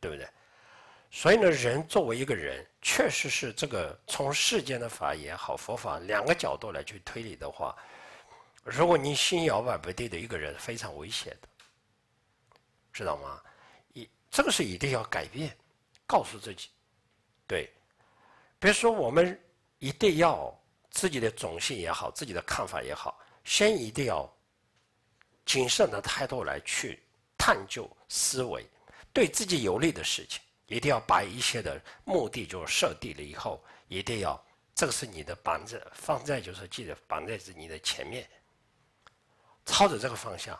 [SPEAKER 1] 对不对？所以呢，人作为一个人，确实是这个从世间的法也好佛法两个角度来去推理的话，如果你心摇摆不定的一个人，非常危险的，知道吗？一这个是一定要改变，告诉自己，对。别说我们一定要自己的种性也好，自己的看法也好。先一定要谨慎的态度来去探究思维，对自己有利的事情，一定要把一切的目的就设定了以后，一定要这个是你的绑在放在就是记得绑在你的前面，朝着这个方向，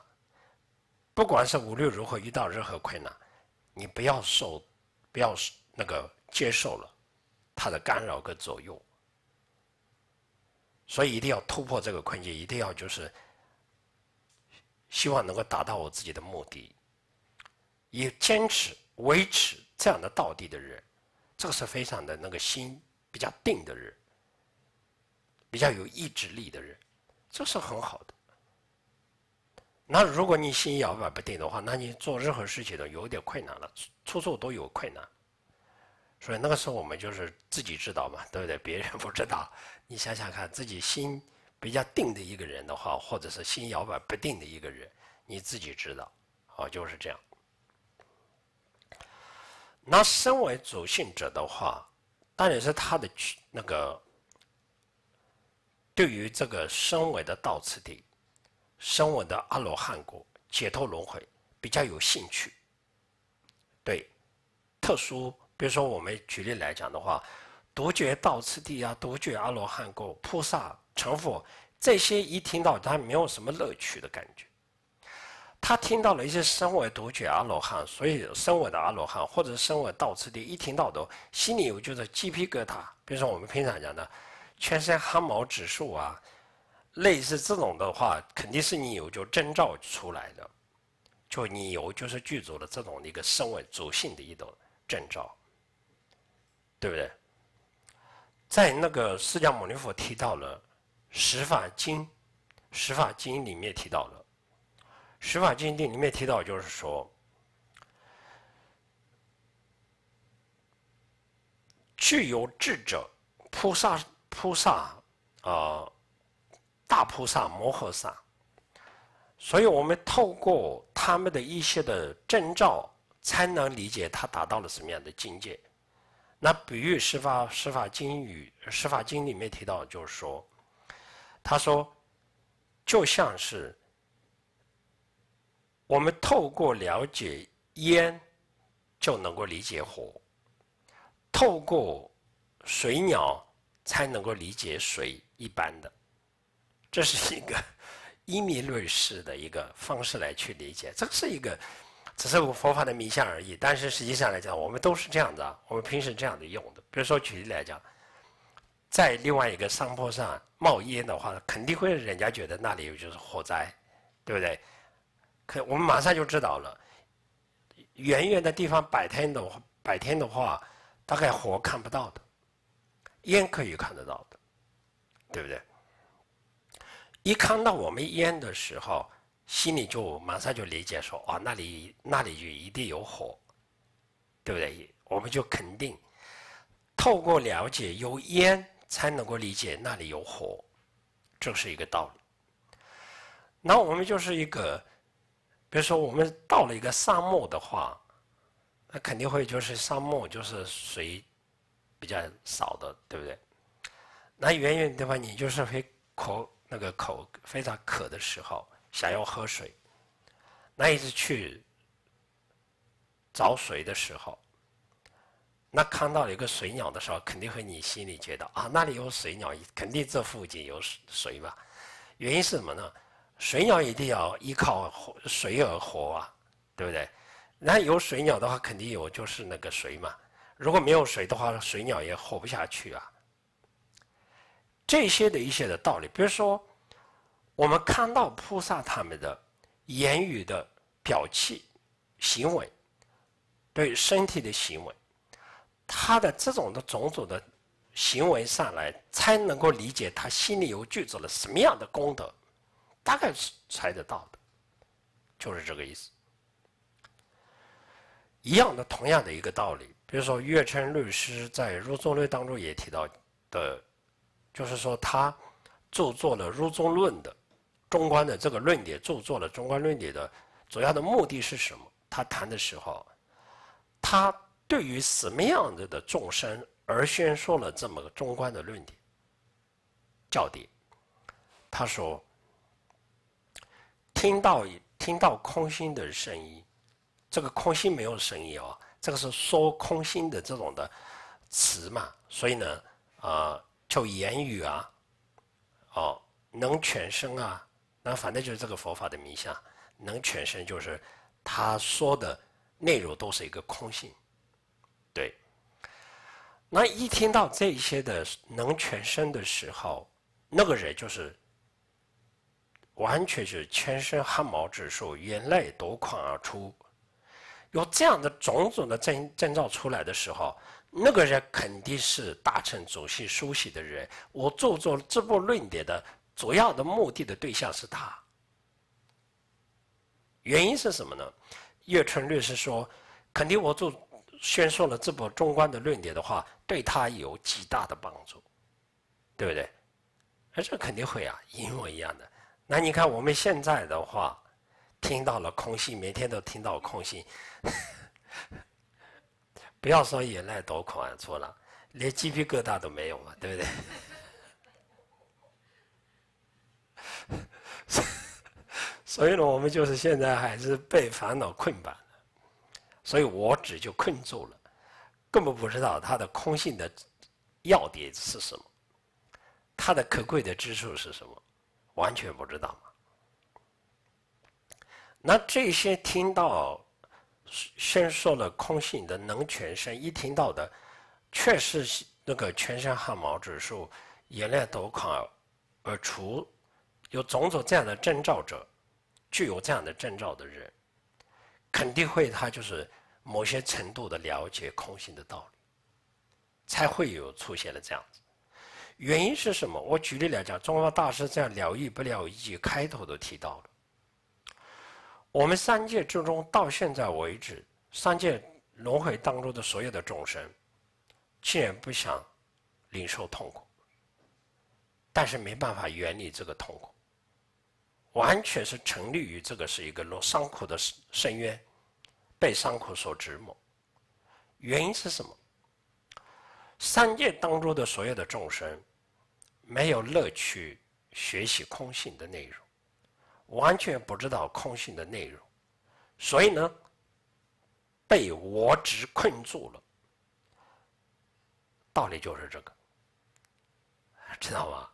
[SPEAKER 1] 不管是无论如何遇到任何困难，你不要受不要那个接受了它的干扰跟左右。所以一定要突破这个困境，一定要就是希望能够达到我自己的目的。也坚持维持这样的道地的人，这个是非常的那个心比较定的人，比较有意志力的人，这是很好的。那如果你心摇摆不定的话，那你做任何事情都有点困难了，处处都有困难。所以那个时候我们就是自己知道嘛，对不对？别人不知道。你想想看，自己心比较定的一个人的话，或者是心摇摆不定的一个人，你自己知道，哦，就是这样。那身为主性者的话，当然是他的那个对于这个身为的到此地，身为的阿罗汉果解脱轮回比较有兴趣。对，特殊，比如说我们举例来讲的话。独觉道次第啊，独觉阿罗汉、果菩萨、成佛，这些一听到他没有什么乐趣的感觉。他听到了一些身为独觉阿罗汉，所以身为的阿罗汉或者身为道次第一听到都心里有就是鸡皮疙瘩，比如说我们平常讲的全身汗毛指数啊，类似这种的话，肯定是你有就征兆出来的，就你有就是具足了这种一个身为主性的一种征兆，对不对？在那个释迦牟尼佛提到了《十法经》，《十法经》里面提到了，《十法经》里面提到，就是说，具有智者菩萨、菩萨啊，大菩萨摩诃萨，所以我们透过他们的一些的征兆，才能理解他达到了什么样的境界。那比喻《释法施法经》与《施法经》里面提到，就是说，他说，就像是我们透过了解烟，就能够理解火；透过水鸟，才能够理解水。一般的，这是一个因 米律式的一个方式来去理解，这是一个。只是我佛法的名相而已，但是实际上来讲，我们都是这样的，我们平时这样的用的。比如说举例来讲，在另外一个山坡上冒烟的话，肯定会人家觉得那里有就是火灾，对不对？可我们马上就知道了。远远的地方白天的白天的话，大概火看不到的，烟可以看得到的，对不对？一看到我们烟的时候。心里就马上就理解说啊，那里那里就一定有火，对不对？我们就肯定，透过了解有烟，才能够理解那里有火，这是一个道理。那我们就是一个，比如说我们到了一个沙漠的话，那肯定会就是沙漠就是水比较少的，对不对？那远远的话，你就是会口那个口非常渴的时候。想要喝水，那一次去找水的时候，那看到了一个水鸟的时候，肯定和你心里觉得啊，那里有水鸟，肯定这附近有水吧？原因是什么呢？水鸟一定要依靠水而活啊，对不对？那有水鸟的话，肯定有就是那个水嘛。如果没有水的话，水鸟也活不下去啊。这些的一些的道理，比如说。我们看到菩萨他们的言语的表气行为，对身体的行为，他的这种的种种的行为上来，才能够理解他心里有具足了什么样的功德，大概是猜得到的，就是这个意思。一样的同样的一个道理，比如说月称律师在入宗论当中也提到的，就是说他著作了入宗论的。中观的这个论点，著作了中观论点的主要的目的是什么？他谈的时候，他对于什么样子的众生而宣说了这么个中观的论点？教典，他说，听到听到空心的声音，这个空心没有声音啊，这个是说空心的这种的词嘛，所以呢，啊，就言语啊，哦，能全身啊。那反正就是这个佛法的名相，能全身就是他说的内容都是一个空性，对。那一听到这些的能全身的时候，那个人就是完全是全身汗毛直竖，眼泪夺眶而出，有这样的种种的证证兆出来的时候，那个人肯定是大乘祖系书写的人。我做做这部论点的。主要的目的的对象是他，原因是什么呢？岳春律师说，肯定我做宣说了这么中观的论点的话，对他有极大的帮助，对不对？哎，这肯定会啊，一模一样的。那你看我们现在的话，听到了空心，每天都听到空心，不要说眼泪、夺眶啊，错了，连鸡皮疙瘩都没有嘛，对不对？所以呢，我们就是现在还是被烦恼困绑所以我只就困住了，根本不知道它的空性的要点是什么，它的可贵的之处是什么，完全不知道。那这些听到先说了空性的能全身一听到的，确实那个全身汗毛指数眼泪夺眶，而出有种种这样的征兆者，具有这样的征兆的人，肯定会他就是某些程度的了解空性的道理，才会有出现了这样子。原因是什么？我举例来讲，中国大师在疗愈不了医开头都提到了，我们三界之中到现在为止，三界轮回当中的所有的众生，既然不想，忍受痛苦，但是没办法远离这个痛苦。完全是沉溺于这个是一个落伤口的深渊，被伤口所折磨。原因是什么？三界当中的所有的众生，没有乐趣学习空性的内容，完全不知道空性的内容，所以呢，被我执困住了。道理就是这个，知道吗？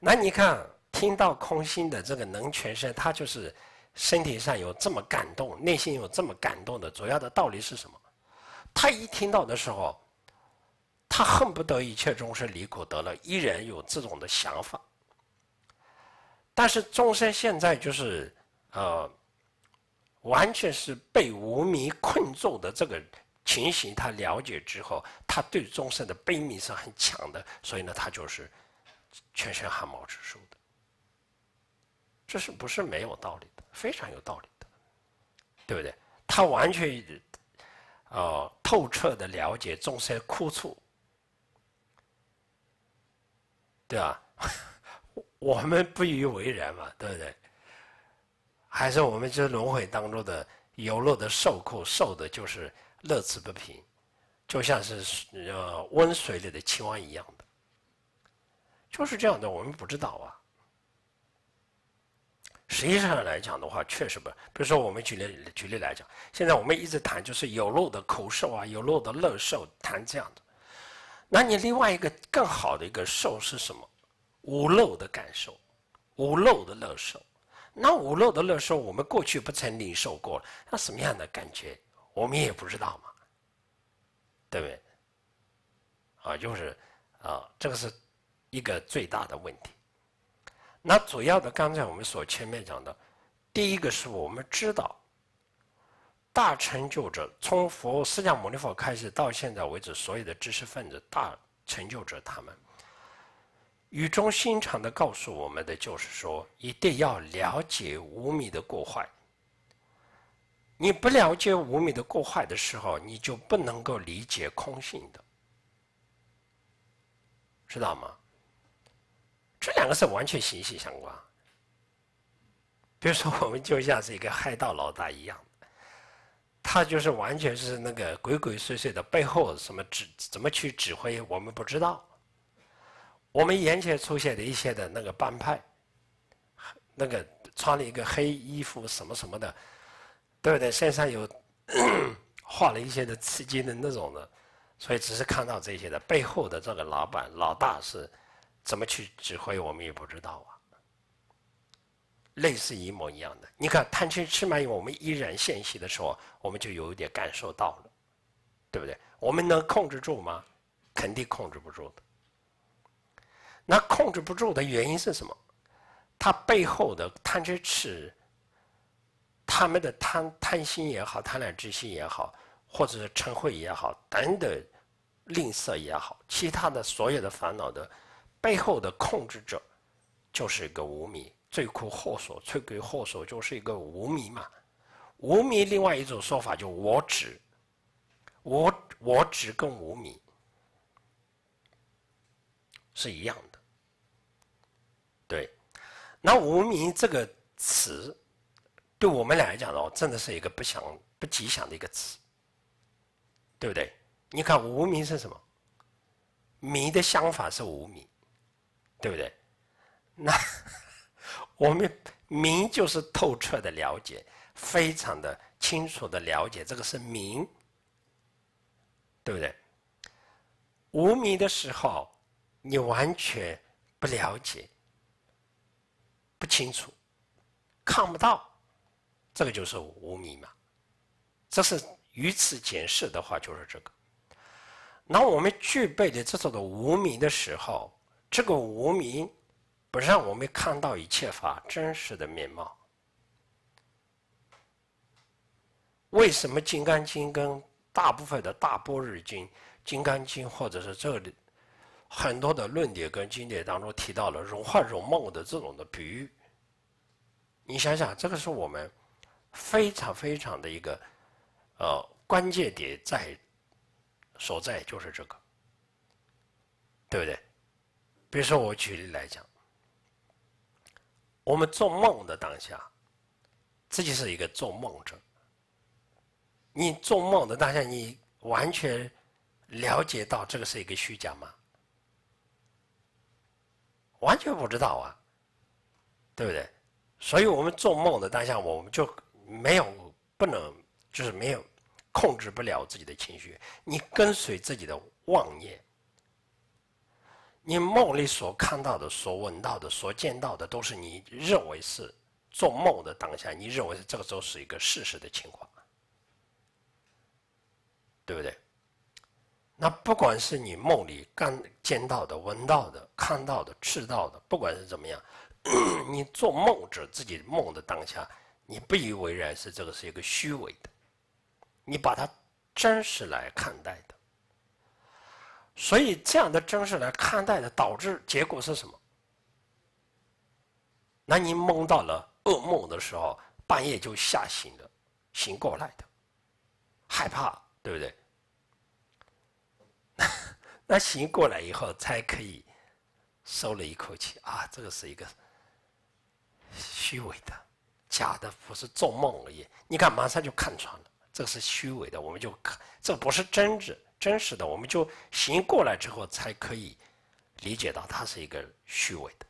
[SPEAKER 1] 那你看。听到空心的这个能全身，他就是身体上有这么感动，内心有这么感动的。主要的道理是什么？他一听到的时候，他恨不得一切众生离苦得乐，依然有这种的想法。但是众生现在就是呃，完全是被无明困住的这个情形。他了解之后，他对众生的悲悯是很强的，所以呢，他就是全身汗毛直竖。这是不是没有道理的？非常有道理的，对不对？他完全呃透彻的了解众生苦处，对吧？我们不以为然嘛，对不对？还是我们这轮回当中的游乐的受苦，受的就是乐此不疲，就像是呃温水里的青蛙一样的，就是这样的，我们不知道啊。实际上来讲的话，确实不，比如说我们举例举例来讲，现在我们一直谈就是有漏的口受啊，有漏的乐受，谈这样的。那你另外一个更好的一个受是什么？无漏的感受，无漏的乐受。那无漏的乐受，我们过去不曾领受过，那什么样的感觉，我们也不知道嘛，对不对？啊，就是啊，这个是一个最大的问题。那主要的，刚才我们所前面讲的，第一个是我们知道，大成就者从佛释迦牟尼佛开始到现在为止，所有的知识分子大成就者，他们语重心长的告诉我们的，就是说，一定要了解无名的过坏。你不了解无名的过坏的时候，你就不能够理解空性的，知道吗？这两个是完全息息相关。比如说，我们就像是一个海盗老大一样，他就是完全是那个鬼鬼祟祟的，背后什么指怎么去指挥我们不知道。我们眼前出现的一些的那个帮派，那个穿了一个黑衣服什么什么的，对不对？身上有 画了一些的刺激的那种的，所以只是看到这些的，背后的这个老板老大是。怎么去指挥我们也不知道啊，类似一模一样的。你看贪嗔痴慢疑，我们依然现习的时候，我们就有一点感受到了，对不对？我们能控制住吗？肯定控制不住的。那控制不住的原因是什么？它背后的贪嗔痴，他们的贪贪心也好，贪婪之心也好，或者是嗔恚也好，等等，吝啬也好，其他的所有的烦恼的。背后的控制者就是一个无名，罪魁祸首、罪魁祸首就是一个无名嘛。无名另外一种说法就我执，我我执跟无名是一样的。对，那无名这个词，对我们来讲话，真的是一个不祥、不吉祥的一个词，对不对？你看无名是什么？名的想法是无名，对不对？那我们明就是透彻的了解，非常的清楚的了解，这个是明。对不对？无名的时候，你完全不了解，不清楚，看不到，这个就是无名嘛。这是于此解释的话，就是这个。那我们具备的这种的无名的时候。这个无明不让我们看到一切法真实的面貌。为什么《金刚经》跟大部分的大般若经、《金刚经》或者是这里很多的论点跟经典当中提到了融化如梦的这种的比喻？你想想，这个是我们非常非常的一个呃关键点在所在，就是这个，对不对？比如说，我举例来讲，我们做梦的当下，这就是一个做梦者。你做梦的当下，你完全了解到这个是一个虚假吗？完全不知道啊，对不对？所以，我们做梦的当下，我们就没有不能，就是没有控制不了自己的情绪，你跟随自己的妄念。你梦里所看到的、所闻到的、所见到的，都是你认为是做梦的当下，你认为这个时候是一个事实的情况，对不对？那不管是你梦里刚见到的、闻到的、看到的、吃到的，不管是怎么样，你做梦者自己梦的当下，你不以为然是这个是一个虚伪的，你把它真实来看待的。所以，这样的真实来看待的，导致结果是什么？那你梦到了噩梦的时候，半夜就吓醒了，醒过来的，害怕，对不对？那醒过来以后，才可以收了一口气啊。这个是一个虚伪的、假的，不是做梦而已。你看，马上就看穿了，这是虚伪的，我们就看，这不是真实。真实的，我们就醒过来之后才可以理解到它是一个虚伪的，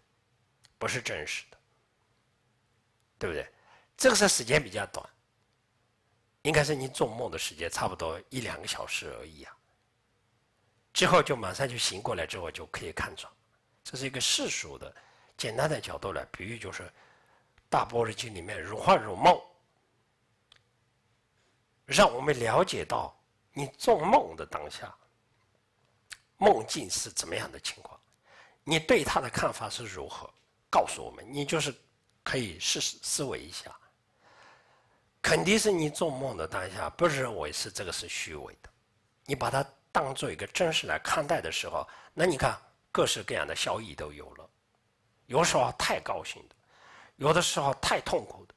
[SPEAKER 1] 不是真实的，对不对？这个是时间比较短，应该是你做梦的时间，差不多一两个小时而已啊。之后就马上就醒过来，之后就可以看出来，这是一个世俗的、简单的角度来比喻，就是大玻璃镜里面如幻如梦，让我们了解到。你做梦的当下，梦境是怎么样的情况？你对他的看法是如何？告诉我们，你就是可以试试思维一下。肯定是你做梦的当下，不认为是这个是虚伪的。你把它当做一个真实来看待的时候，那你看各式各样的效益都有了。有时候太高兴的，有的时候太痛苦的。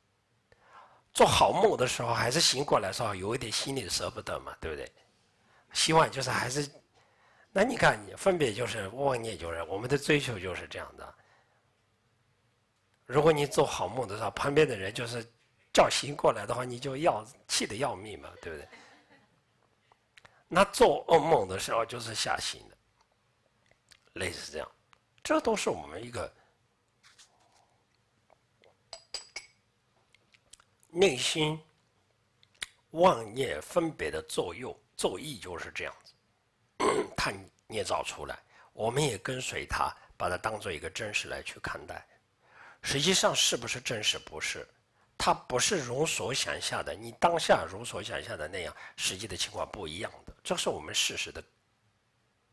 [SPEAKER 1] 做好梦的时候，还是醒过来的时候，有一点心里舍不得嘛，对不对？希望就是还是，那你看，分别就是妄念，就是我们的追求就是这样的。如果你做好梦的时候，旁边的人就是叫醒过来的话，你就要气得要命嘛，对不对？那做噩梦的时候就是吓醒的，类似这样，这都是我们一个。内心妄念分别的作用、作意就是这样子，它 捏造出来，我们也跟随它，把它当做一个真实来去看待。实际上是不是真实？不是，它不是如所想象的，你当下如所想象的那样，实际的情况不一样的，这是我们事实的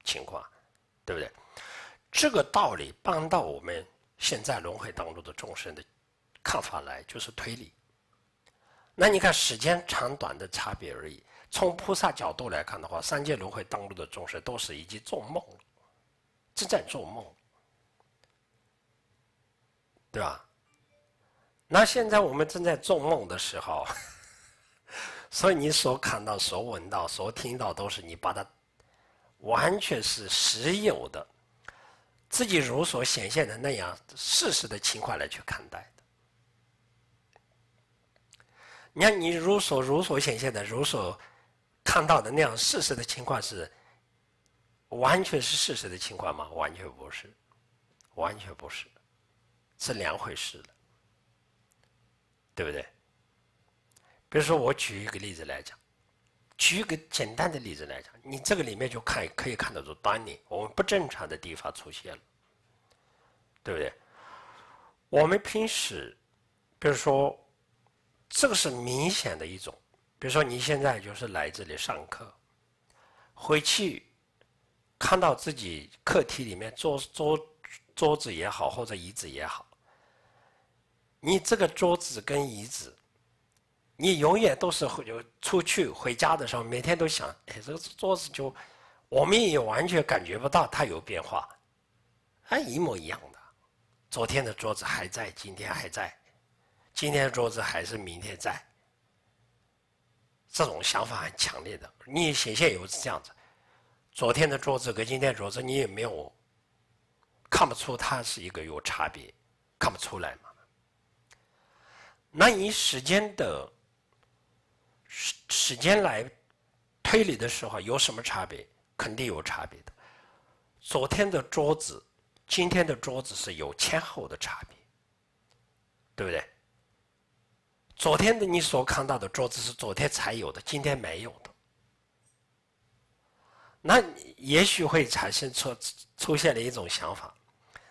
[SPEAKER 1] 情况，对不对？这个道理搬到我们现在轮回当中的众生的看法来，就是推理。那你看时间长短的差别而已。从菩萨角度来看的话，三界轮回当中，的众生都是已经做梦，正在做梦，对吧？那现在我们正在做梦的时候，所以你所看到、所闻到、所听到，都是你把它完全是实有的，自己如所显现的那样事实的情况来去看待的。你看，你如所如所显现的、如所看到的那样事实的情况是完全是事实的情况吗？完全不是，完全不是，是两回事对不对？比如说，我举一个例子来讲，举一个简单的例子来讲，你这个里面就看可以看得出，当你我们不正常的地方出现了，对不对？我们平时，比如说。这个是明显的一种，比如说你现在就是来这里上课，回去看到自己客厅里面桌桌桌子也好，或者椅子也好，你这个桌子跟椅子，你永远都是会有出去回家的时候，每天都想，哎，这个桌子就，我们也完全感觉不到它有变化，哎，一模一样的，昨天的桌子还在，今天还在。今天的桌子还是明天在，这种想法很强烈的。你显现有是这样子，昨天的桌子跟今天桌子你也没有看不出它是一个有差别，看不出来嘛。那以时间的时时间来推理的时候有什么差别？肯定有差别的。昨天的桌子，今天的桌子是有前后的差别，对不对？昨天的你所看到的桌子是昨天才有的，今天没有的。那也许会产生出出现了一种想法，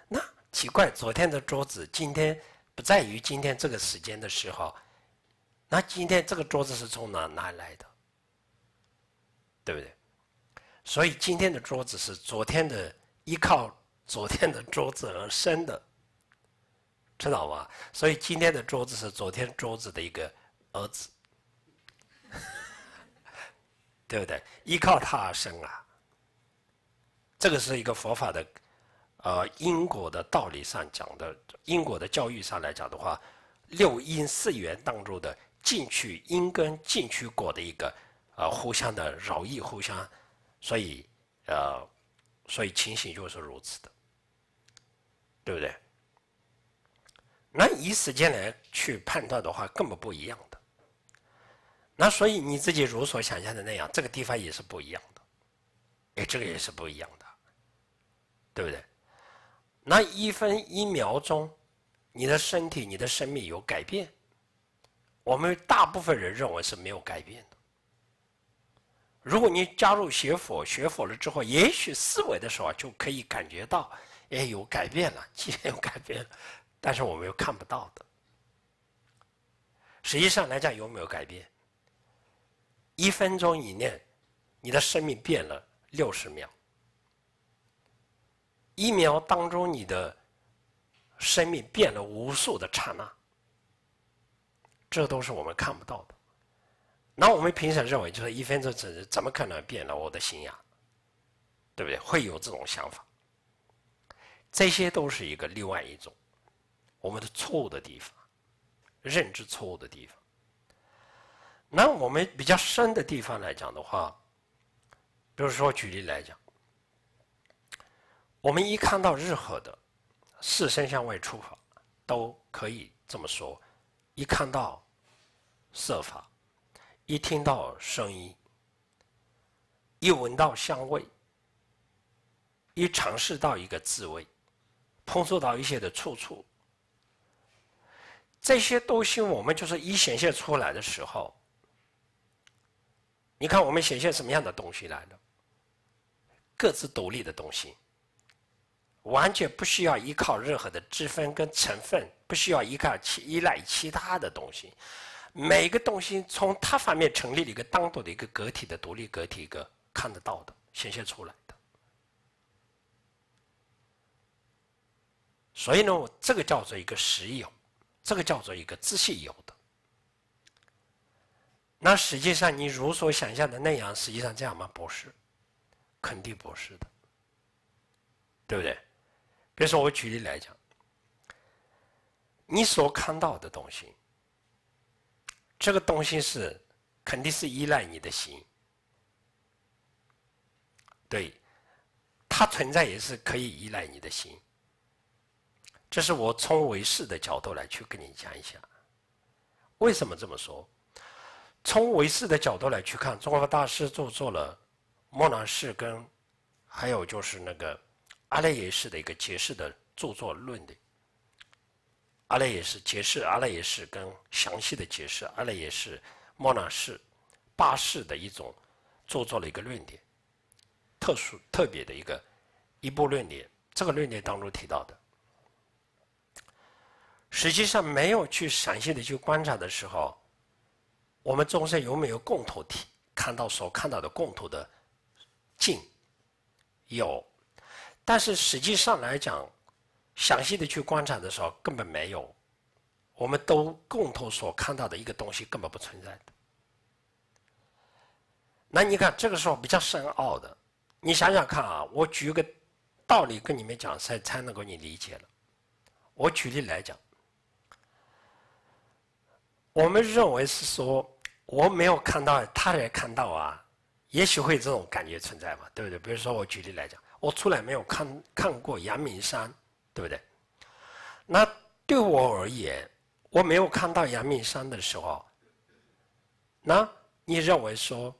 [SPEAKER 1] 那奇怪，昨天的桌子今天不在于今天这个时间的时候，那今天这个桌子是从哪哪来的？对不对？所以今天的桌子是昨天的依靠昨天的桌子而生的。知道吗？所以今天的桌子是昨天桌子的一个儿子，对不对？依靠他而生啊，这个是一个佛法的，呃，因果的道理上讲的，因果的教育上来讲的话，六因四缘当中的进去因跟进去果的一个，呃，互相的饶益，互相，所以，呃，所以情形就是如此的，对不对？那以时间来去判断的话，根本不一样的。那所以你自己如所想象的那样，这个地方也是不一样的，哎，这个也是不一样的，对不对？那一分一秒钟，你的身体、你的生命有改变？我们大部分人认为是没有改变的。如果你加入学佛，学佛了之后，也许思维的时候就可以感觉到，哎，有改变了，既实有改变。但是我们又看不到的，实际上来讲有没有改变？一分钟以内，你的生命变了六十秒，一秒当中你的生命变了无数的刹那，这都是我们看不到的。那我们平常认为就是一分钟怎怎么可能变了我的信仰？对不对？会有这种想法，这些都是一个另外一种。我们的错误的地方，认知错误的地方。那我们比较深的地方来讲的话，比如说举例来讲，我们一看到任何的四声向外出法，都可以这么说。一看到色法，一听到声音，一闻到香味，一尝试到一个滋味，碰触到一些的触触。这些东西我们就是一显现出来的时候，你看我们显现什么样的东西来了？各自独立的东西，完全不需要依靠任何的之分跟成分，不需要依靠依赖其他的东西。每个东西从它方面成立了一个单独的一个个体的独立个体，一个看得到的显现出来的。所以呢，这个叫做一个实有。这个叫做一个自信有的，那实际上你如所想象的那样，实际上这样吗？不是，肯定不是的，对不对？比如说我举例来讲，你所看到的东西，这个东西是肯定是依赖你的心，对，它存在也是可以依赖你的心。这是我从唯识的角度来去跟你讲一下，为什么这么说？从唯识的角度来去看，中国大师著做了，莫南氏跟，还有就是那个阿赖耶识的一个解释的著作论的，阿赖耶识解释阿赖耶识跟详细的解释阿赖耶识、莫南氏、八士的一种著作的一个论点，特殊特别的一个一部论点，这个论点当中提到的。实际上没有去详细的去观察的时候，我们众生有没有共同体看到所看到的共同的，境有，但是实际上来讲，详细的去观察的时候根本没有，我们都共同所看到的一个东西根本不存在的。那你看这个时候比较深奥的，你想想看啊，我举个道理跟你们讲才才能够你理解了，我举例来讲。我们认为是说，我没有看到，他也看到啊，也许会这种感觉存在嘛，对不对？比如说，我举例来讲，我从来没有看看过阳明山，对不对？那对我而言，我没有看到阳明山的时候，那你认为说，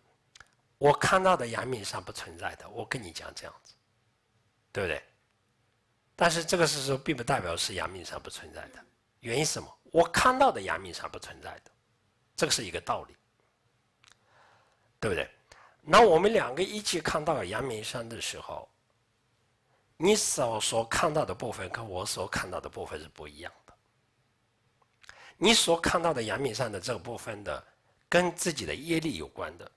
[SPEAKER 1] 我看到的阳明山不存在的？我跟你讲这样子，对不对？但是这个事实并不代表是阳明山不存在的，原因什么？我看到的阳明山不存在的，这个是一个道理，对不对？那我们两个一起看到阳明山的时候，你所所看到的部分跟我所看到的部分是不一样的。你所看到的阳明山的这个部分的，跟自己的业力有关的；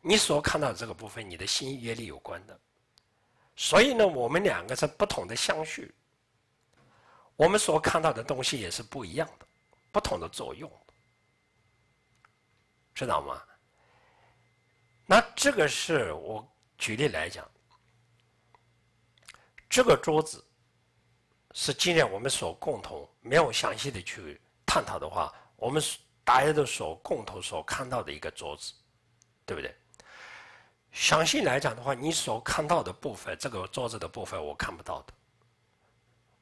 [SPEAKER 1] 你所看到的这个部分，你的心业力有关的。所以呢，我们两个是不同的相续。我们所看到的东西也是不一样的，不同的作用，知道吗？那这个是我举例来讲，这个桌子是今天我们所共同没有详细的去探讨的话，我们大家所共同所看到的一个桌子，对不对？详细来讲的话，你所看到的部分，这个桌子的部分我看不到的。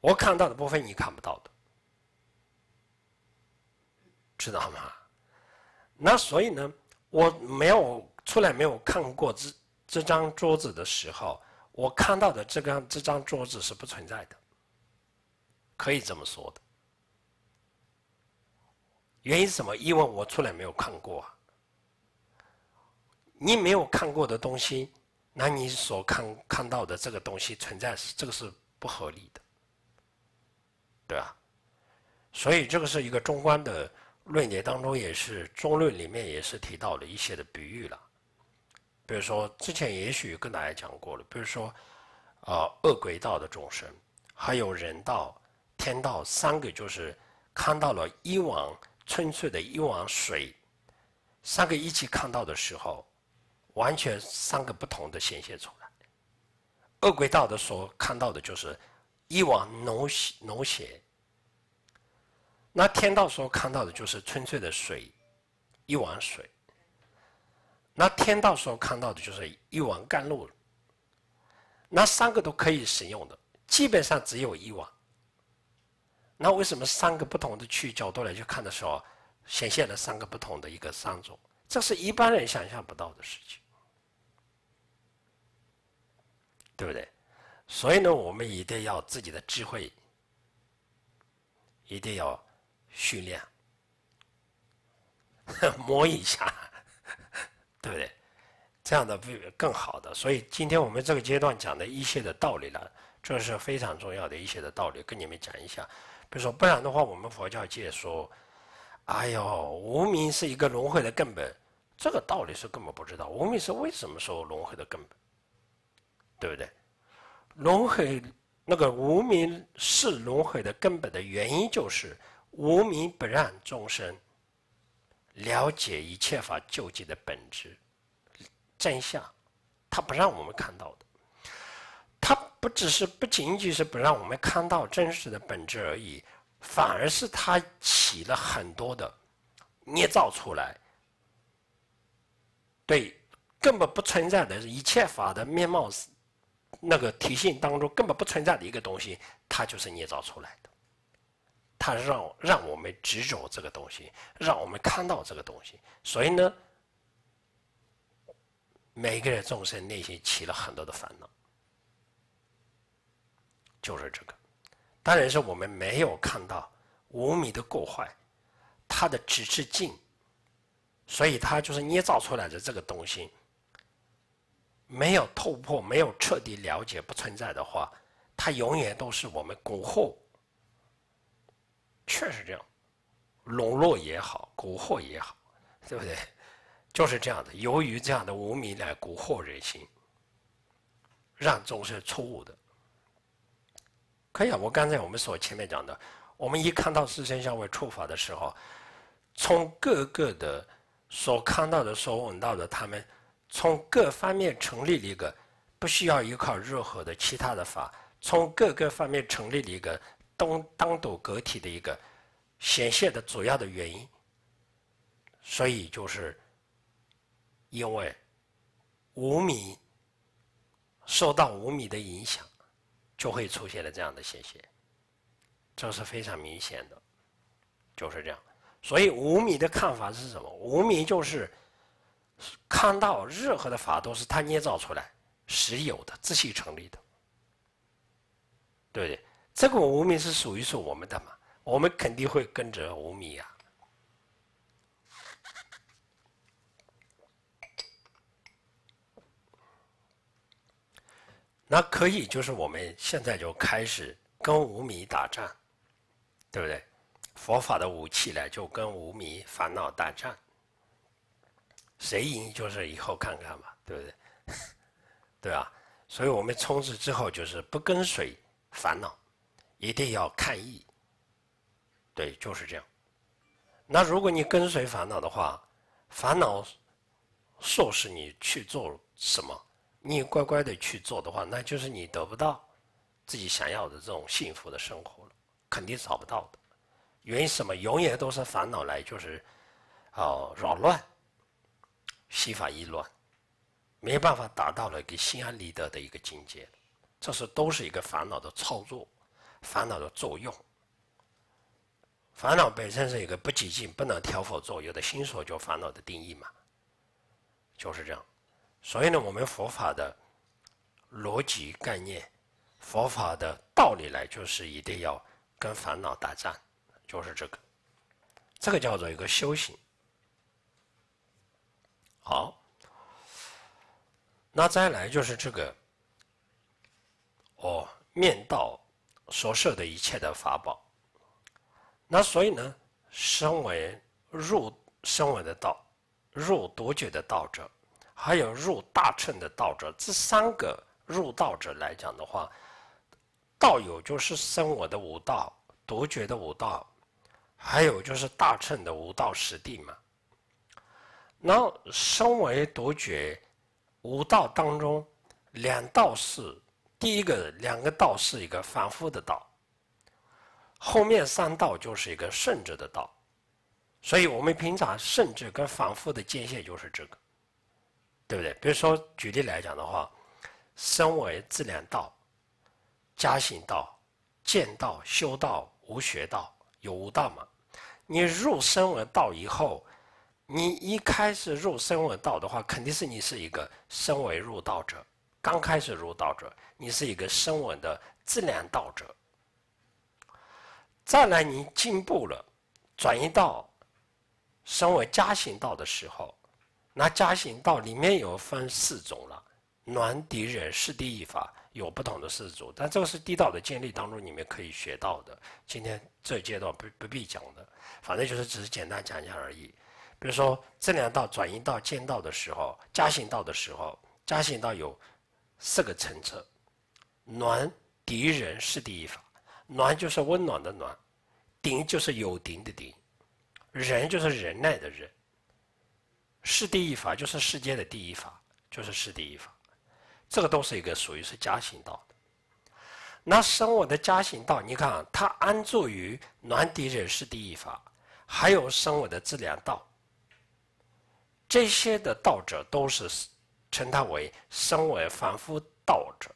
[SPEAKER 1] 我看到的部分，你看不到的，知道吗？那所以呢，我没有出来没有看过这这张桌子的时候，我看到的这张这张桌子是不存在的，可以这么说的。原因是什么？因为我出来没有看过啊。你没有看过的东西，那你所看看到的这个东西存在，是这个是不合理的。对吧？所以这个是一个中观的论点当中，也是中论里面也是提到了一些的比喻了。比如说，之前也许跟大家讲过了，比如说，呃，恶鬼道的众生，还有人道、天道三个，就是看到了一汪纯粹的一汪水，三个一起看到的时候，完全三个不同的显现出来。恶鬼道的所看到的就是。一碗浓血浓血，那天道说看到的就是纯粹的水，一碗水。那天道说看到的就是一碗甘露。那三个都可以使用的，基本上只有一碗。那为什么三个不同的去角度来去看的时候，显现了三个不同的一个三种？这是一般人想象不到的事情，对不对？所以呢，我们一定要自己的智慧，一定要训练，摸一下，对不对？这样的更更好的。所以今天我们这个阶段讲的一些的道理呢，这是非常重要的一些的道理，跟你们讲一下。比如说，不然的话，我们佛教界说，哎呦，无名是一个轮回的根本，这个道理是根本不知道。无名是为什么说轮回的根本？对不对？轮回那个无名是轮回的根本的原因，就是无名不让众生了解一切法究竟的本质真相，他不让我们看到的。他不只是不仅仅是不让我们看到真实的本质而已，反而是他起了很多的捏造出来，对根本不存在的一切法的面貌是。那个体系当中根本不存在的一个东西，它就是捏造出来的。它让让我们执着这个东西，让我们看到这个东西，所以呢，每个人众生内心起了很多的烦恼，就是这个。当然是我们没有看到无名的过坏，它的只是境，所以它就是捏造出来的这个东西。没有突破，没有彻底了解，不存在的话，它永远都是我们蛊惑。确实这样，笼络也好，蛊惑也好，对不对？就是这样的，由于这样的无明来蛊惑人心，让众生错误的。可以啊，我刚才我们所前面讲的，我们一看到四生相位触法的时候，从各个的所看到的、所闻到的，他们。从各方面成立了一个不需要依靠任何的其他的法，从各个方面成立了一个东单独个体的一个显现的主要的原因，所以就是因为五米受到五米的影响，就会出现了这样的显现，这是非常明显的，就是这样。所以五米的看法是什么？五米就是。看到任何的法都是他捏造出来，实有的，自信成立的，对不对？这个无名是属于是我们的嘛？我们肯定会跟着无名呀。那可以就是我们现在就开始跟无名打仗，对不对？佛法的武器呢，就跟无名烦恼打仗。谁赢就是以后看看嘛，对不对？对吧？所以我们冲刺之后就是不跟随烦恼，一定要看意。对，就是这样。那如果你跟随烦恼的话，烦恼促使你去做什么，你乖乖的去做的话，那就是你得不到自己想要的这种幸福的生活了，肯定找不到的。原因什么？永远都是烦恼来，就是哦扰乱。心烦意乱，没办法达到了一个心安理得的一个境界，这是都是一个烦恼的操作，烦恼的作用。烦恼本身是一个不寂静、不能调伏作用的心所，就烦恼的定义嘛，就是这样。所以呢，我们佛法的逻辑概念，佛法的道理来就是一定要跟烦恼打仗，就是这个，这个叫做一个修行。好，那再来就是这个，哦，面道所设的一切的法宝。那所以呢，身为入身为的道，入独觉的道者，还有入大乘的道者，这三个入道者来讲的话，道友就是生我的五道、独觉的五道，还有就是大乘的五道十地嘛。然后，身为独觉五道当中，两道是第一个，两个道是一个反复的道，后面三道就是一个甚至的道，所以我们平常甚至跟反复的界限就是这个，对不对？比如说举例来讲的话，身为这两道，家行道、见道、修道、无学道有无道嘛，你入身为道以后。你一开始入声闻道的话，肯定是你是一个身为入道者，刚开始入道者，你是一个声闻的自然道者。再来，你进步了，转移到身为加行道的时候，那加行道里面有分四种了，暖、敌、忍、是地、一法有不同的四种，但这个是地道的建立当中你们可以学到的。今天这阶段不不必讲的，反正就是只是简单讲一下而已。比如说，这量道、转移到见道的时候，加行道的时候，加行道有四个层次：暖、敌人是第一法。暖就是温暖的暖，敌就是有敌的敌，人就是忍耐的忍。是第一法就是世间的第一法，就是是第一法。这个都是一个属于是加行道的。那生我的加行道，你看他安住于暖、敌忍、是第一法，还有生我的这量道。这些的道者都是称他为身为凡夫道者、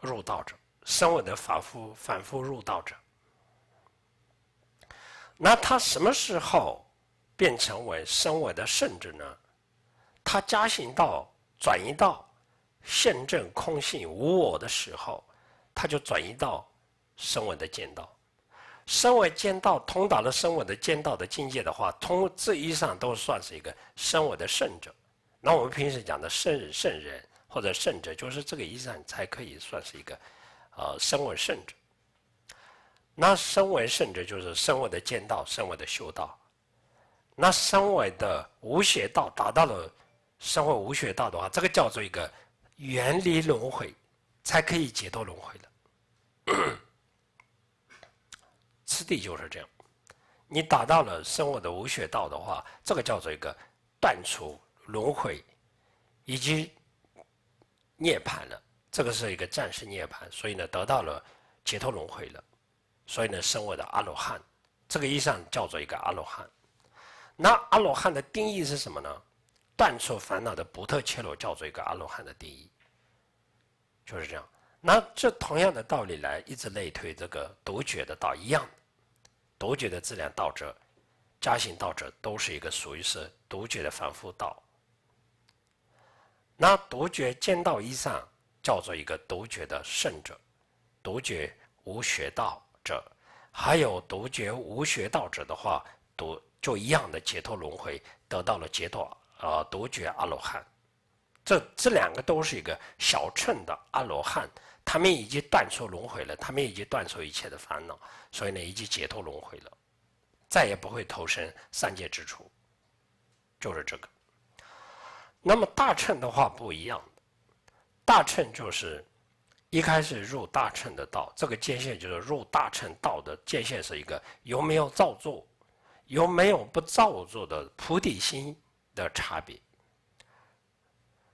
[SPEAKER 1] 入道者、身为的凡夫凡夫入道者。那他什么时候变成为身为的圣者呢？他加行道转移到现正空性无我的时候，他就转移到身为的见道。身为剑道，通达了身为的剑道的境界的话，通这一上都算是一个身为的圣者。那我们平时讲的圣人、圣人或者圣者，就是这个意义上才可以算是一个，呃，身为圣者。那身为圣者就是身为的剑道，身为的修道。那身为的无学道达到了身为无学道的话，这个叫做一个远离轮回，才可以解脱轮回了。次第就是这样，你达到了生我的无学道的话，这个叫做一个断除轮回，以及涅槃了，这个是一个暂时涅槃，所以呢得到了解脱轮回了，所以呢生我的阿罗汉，这个意义上叫做一个阿罗汉。那阿罗汉的定义是什么呢？断除烦恼的不特切罗叫做一个阿罗汉的定义，就是这样。那这同样的道理来一直类推，这个独觉的道一样。独觉的自然道者、家行道者，都是一个属于是独觉的凡夫道。那独觉见道以上，叫做一个独觉的圣者。独觉无学道者，还有独觉无学道者的话，独就一样的解脱轮回，得到了解脱啊！独觉阿罗汉，这这两个都是一个小乘的阿罗汉。他们已经断除轮回了，他们已经断除一切的烦恼，所以呢，已经解脱轮回了，再也不会投身三界之处，就是这个。那么大乘的话不一样，大乘就是一开始入大乘的道，这个界限就是入大乘道的界限是一个有没有造作，有没有不造作的菩提心的差别。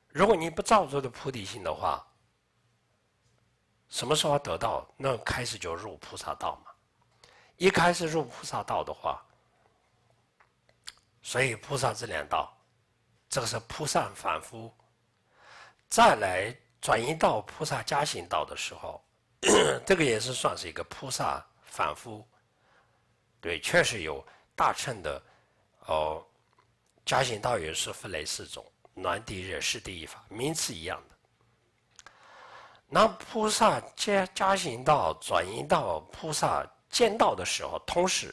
[SPEAKER 1] 如果你不造作的菩提心的话，什么时候得到？那开始就入菩萨道嘛。一开始入菩萨道的话，所以菩萨这两道，这个是菩萨凡夫，再来转移到菩萨加行道的时候，这个也是算是一个菩萨凡夫。对，确实有大乘的哦，加行道也是分四种暖、地、热湿地一法，名词一样的。那菩萨加加行道转移到菩萨见道的时候，同时，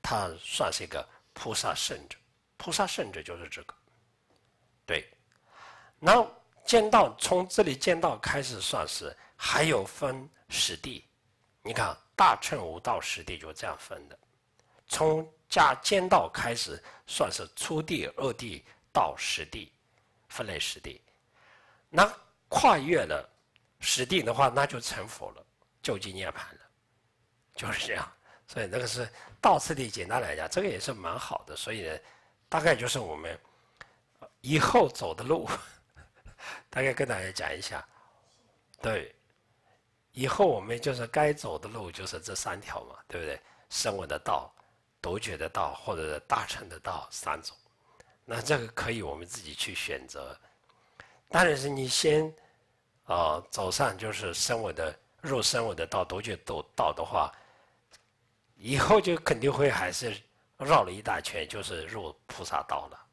[SPEAKER 1] 他算是一个菩萨圣者。菩萨圣者就是这个，对。那见道从这里见道开始，算是还有分实地。你看大乘五道十地就这样分的，从加见道开始算是初地、二地到实地，分类实地。那跨越了。实定的话，那就成佛了，就竟涅槃了，就是这样。所以那个是道次第，简单来讲，这个也是蛮好的。所以，呢，大概就是我们以后走的路，大概跟大家讲一下。对，以后我们就是该走的路，就是这三条嘛，对不对？圣人的道、独觉的道，或者是大乘的道三种。那这个可以我们自己去选择。当然是你先。啊，走上就是生我的入生我的道读觉道道的话，以后就肯定会还是绕了一大圈，就是入菩萨道了。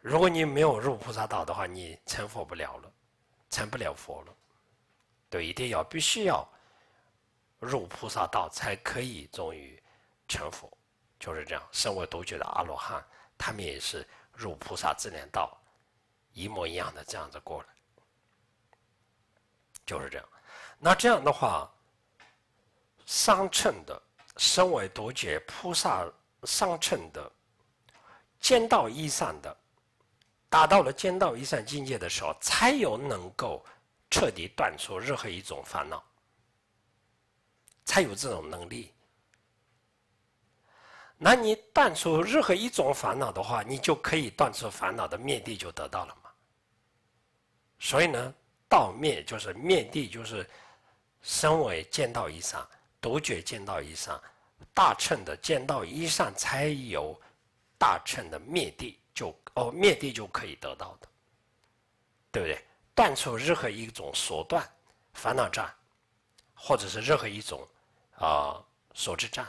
[SPEAKER 1] 如果你没有入菩萨道的话，你成佛不了了，成不了佛了，对，一定要必须要入菩萨道才可以终于成佛，就是这样。生我独觉的阿罗汉，他们也是入菩萨智然道，一模一样的这样子过来。就是这样，那这样的话，上乘的身为独觉菩萨，上乘的见到以上的，达到了见到以上境界的时候，才有能够彻底断除任何一种烦恼，才有这种能力。那你断除任何一种烦恼的话，你就可以断除烦恼的灭地就得到了嘛。所以呢。道灭就是灭地，就是身为见道以上、独觉见道以上、大乘的见道以上才有大乘的灭地，就哦灭地就可以得到的，对不对？断除任何一种所断烦恼障，或者是任何一种啊所知障，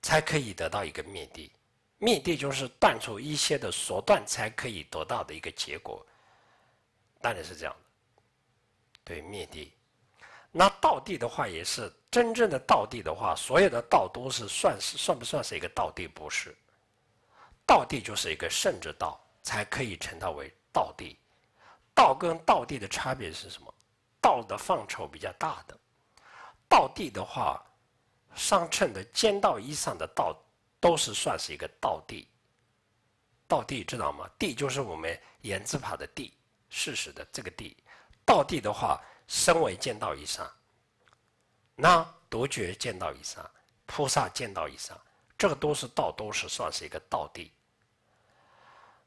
[SPEAKER 1] 才可以得到一个灭地。灭地就是断除一些的所断，才可以得到的一个结果，当然是这样。对，灭地，那道地的话也是真正的道地的话，所有的道都是算是算不算是一个道地？不是，道地就是一个圣之道才可以称它为道地。道跟道地的差别是什么？道的范畴比较大的，道地的话，上乘的兼道以上的道都是算是一个道地。道地知道吗？地就是我们言字旁的地，事实的这个地。道地的话，身为见到以上，那独觉见到以上，菩萨见到以上，这个都是道，都是算是一个道地。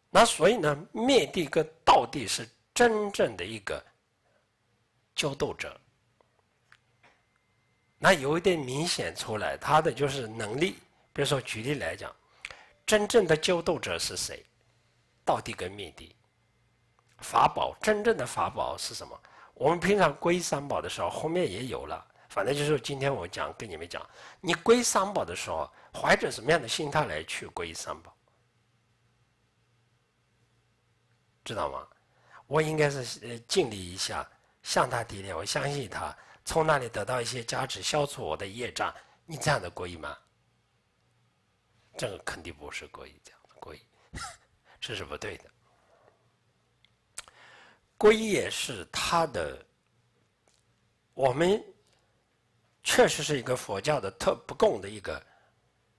[SPEAKER 1] 那所以呢，灭地跟道地是真正的一个交斗者。那有一点明显出来，他的就是能力，比如说举例来讲，真正的交斗者是谁？道地跟灭地。法宝真正的法宝是什么？我们平常归三宝的时候，后面也有了。反正就是今天我讲跟你们讲，你归三宝的时候，怀着什么样的心态来去归三宝？知道吗？我应该是呃尽力一下，向他提点，我相信他，从那里得到一些加持，消除我的业障。你这样的归吗？这个肯定不是故意这样的故意，这是不对的。皈依也是他的，我们确实是一个佛教的特不共的一个，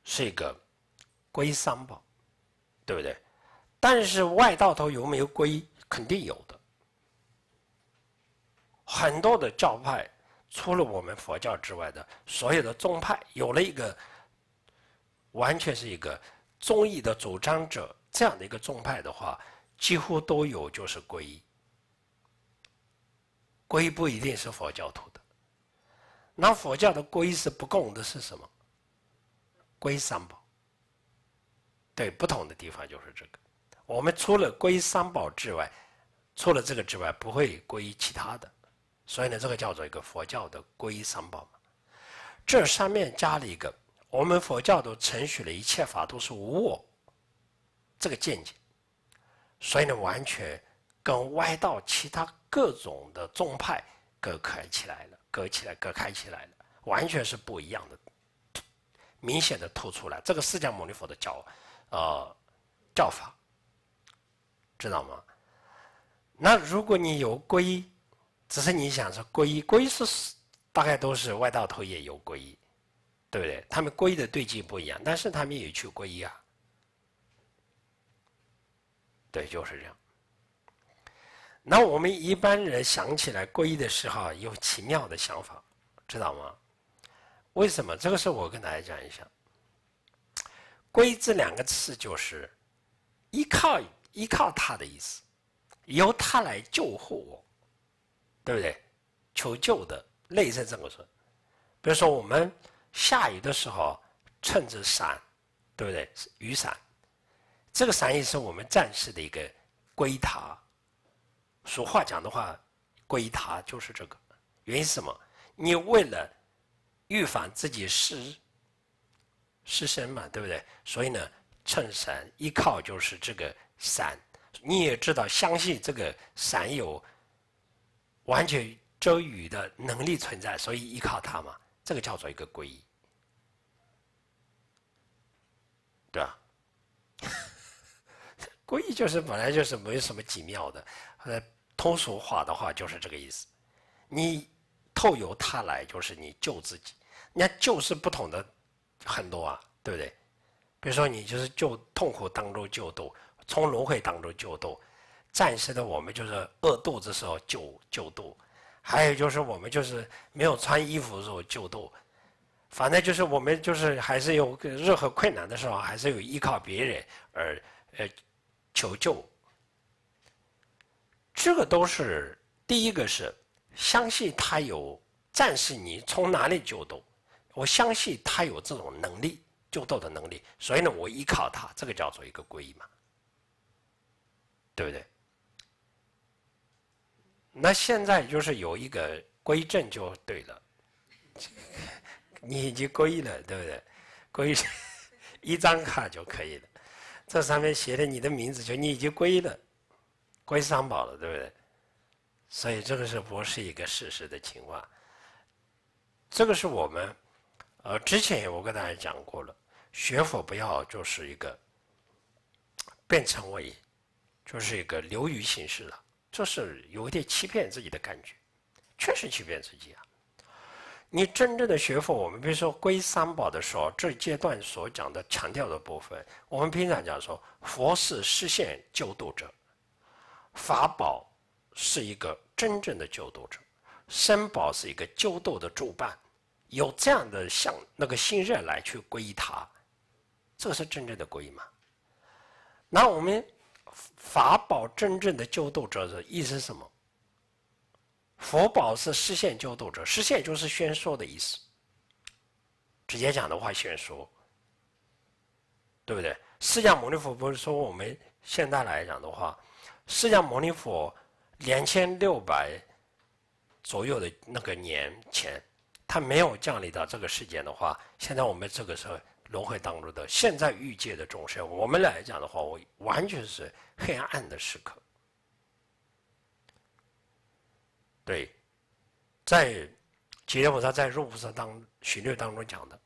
[SPEAKER 1] 是一个皈三宝，对不对？但是外道头有没有皈依？肯定有的。很多的教派，除了我们佛教之外的所有的宗派，有了一个完全是一个宗义的主张者这样的一个宗派的话，几乎都有就是皈依。皈不一定是佛教徒的，那佛教的皈是不共的是什么？皈三宝。对，不同的地方就是这个。我们除了皈三宝之外，除了这个之外不会皈依其他的，所以呢，这个叫做一个佛教的皈三宝嘛。这上面加了一个，我们佛教都承许了一切法都是无我，这个见解，所以呢，完全。跟歪道其他各种的宗派隔开起来了，隔起来，隔开起来了，完全是不一样的，明显的突出来。这个释迦牟尼佛的叫，呃，教法，知道吗？那如果你有皈，依，只是你想说皈依，皈依是大概都是歪道头也有皈依，对不对？他们皈依的对境不一样，但是他们也去皈依啊。对，就是这样。那我们一般人想起来皈依的时候有奇妙的想法，知道吗？为什么？这个是我跟大家讲一下。皈这两个字就是依靠依靠他的意思，由他来救护我，对不对？求救的类似这么说。比如说我们下雨的时候撑着伞，对不对？雨伞，这个伞也是我们暂时的一个归塔。俗话讲的话，皈依他就是这个原因是什么？你为了预防自己失失身嘛，对不对？所以呢，衬衫依靠就是这个伞，你也知道，相信这个伞有完全遮雨的能力存在，所以依靠它嘛，这个叫做一个皈依，对吧？皈依就是本来就是没有什么奇妙的，呃。通俗化的话就是这个意思，你透由他来，就是你救自己。那救是不同的很多啊，对不对？比如说你就是救痛苦当中救度，从轮回当中救度，暂时的我们就是饿肚子时候救救度，还有就是我们就是没有穿衣服时候救度，反正就是我们就是还是有任何困难的时候还是有依靠别人而呃求救。这个都是第一个是相信他有，但是你从哪里救度？我相信他有这种能力救斗的能力，所以呢，我依靠他，这个叫做一个皈依嘛，对不对？那现在就是有一个归正就对了，你已经归了，对不对？归 一张卡就可以了，这上面写的你的名字，就你已经归了。归三宝了，对不对？所以这个是不是一个事实的情况？这个是我们，呃，之前我跟大家讲过了，学佛不要就是一个变成为，就是一个流于形式了，这是有点欺骗自己的感觉，确实欺骗自己啊。你真正的学佛，我们比如说归三宝的时候，这阶段所讲的强调的部分，我们平常讲说，佛是实现救度者。法宝是一个真正的救度者，身宝是一个救度的助伴，有这样的像那个信任来去皈依他，这是真正的皈依吗？那我们法宝真正的救度者的意思是什么？佛宝是实现救度者，实现就是宣说的意思，直接讲的话宣说，对不对？《释迦牟尼佛》不是说我们现在来讲的话。释迦牟尼佛两千六百左右的那个年前，他没有降临到这个世界的话，现在我们这个时候轮回当中的现在欲界的众生，我们来讲的话，我完全是黑暗的时刻。对，在《吉列菩萨在入菩萨当巡略》当中讲的，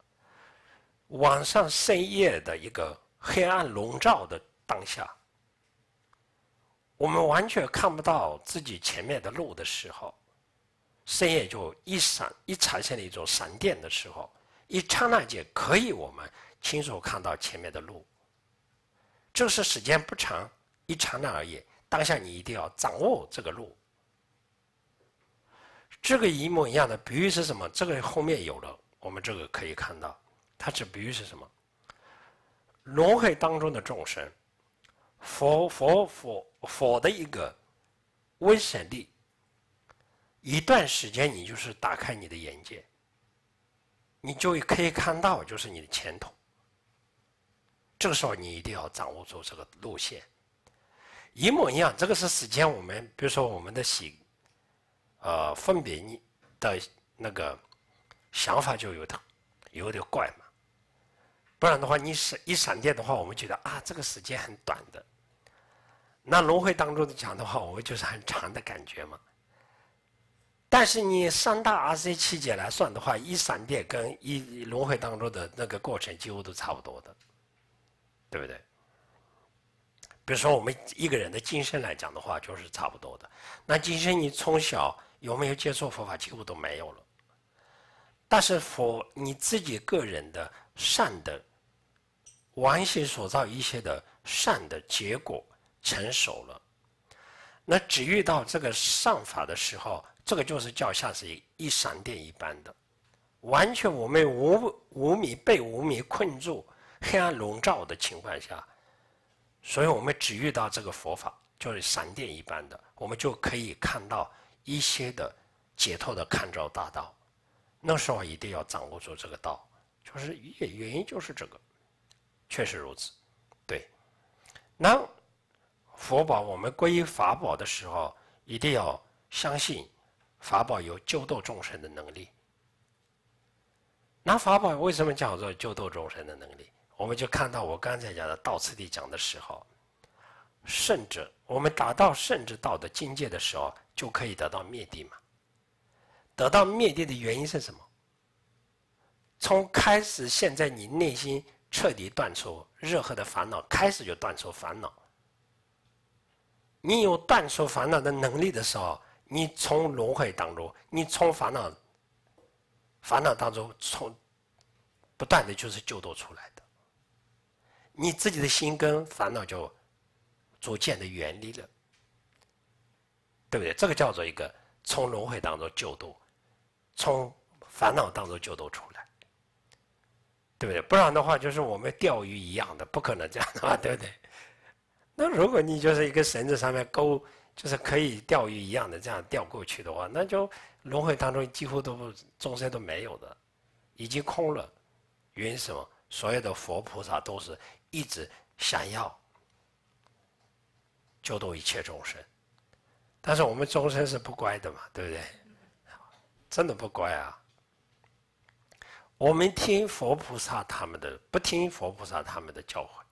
[SPEAKER 1] 晚上深夜的一个黑暗笼罩的当下。我们完全看不到自己前面的路的时候，深夜就一闪一产生了一种闪电的时候，一刹那间可以我们清楚看到前面的路。这是时间不长，一刹那而已。当下你一定要掌握这个路。这个一模一样的比喻是什么？这个后面有了，我们这个可以看到，它是比喻是什么？轮回当中的众生。佛佛佛佛的一个威神力，一段时间你就是打开你的眼界，你就可以看到就是你的前途。这个时候你一定要掌握住这个路线，一模一样。这个是时间，我们比如说我们的喜，呃，分别你的那个想法就有的有点怪嘛，不然的话你闪一闪电的话，我们觉得啊，这个时间很短的。那轮回当中的讲的话，我就是很长的感觉嘛。但是你三大阿 C 奇节来算的话，一闪电跟一轮回当中的那个过程几乎都差不多的，对不对？比如说我们一个人的今生来讲的话，就是差不多的。那今生你从小有没有接触佛法，几乎都没有了。但是佛你自己个人的善的，完形所造一些的善的结果。成熟了，那只遇到这个上法的时候，这个就是叫下是一闪电一般的，完全我们无无明被无明困住，黑暗笼罩的情况下，所以我们只遇到这个佛法，就是闪电一般的，我们就可以看到一些的解脱的看招大道。那时候一定要掌握住这个道，就是原原因就是这个，确实如此，对，那。法宝，我们皈依法宝的时候，一定要相信法宝有救度众生的能力。那法宝为什么叫做救度众生的能力？我们就看到我刚才讲的，到此地讲的时候，甚至我们达到甚至到的境界的时候，就可以得到灭地嘛。得到灭地的原因是什么？从开始，现在你内心彻底断除任何的烦恼，开始就断除烦恼。你有断除烦恼的能力的时候，你从轮回当中，你从烦恼、烦恼当中，从不断的就是救度出来的。你自己的心根烦恼就逐渐的远离了，对不对？这个叫做一个从轮回当中救度，从烦恼当中救度出来，对不对？不然的话，就是我们钓鱼一样的，不可能这样的嘛，对不对？那如果你就是一个绳子上面钩，就是可以钓鱼一样的这样钓过去的话，那就轮回当中几乎都众生都没有的，已经空了。为什么？所有的佛菩萨都是一直想要救度一切众生，但是我们众生是不乖的嘛，对不对？真的不乖啊！我们听佛菩萨他们的，不听佛菩萨他们的教诲。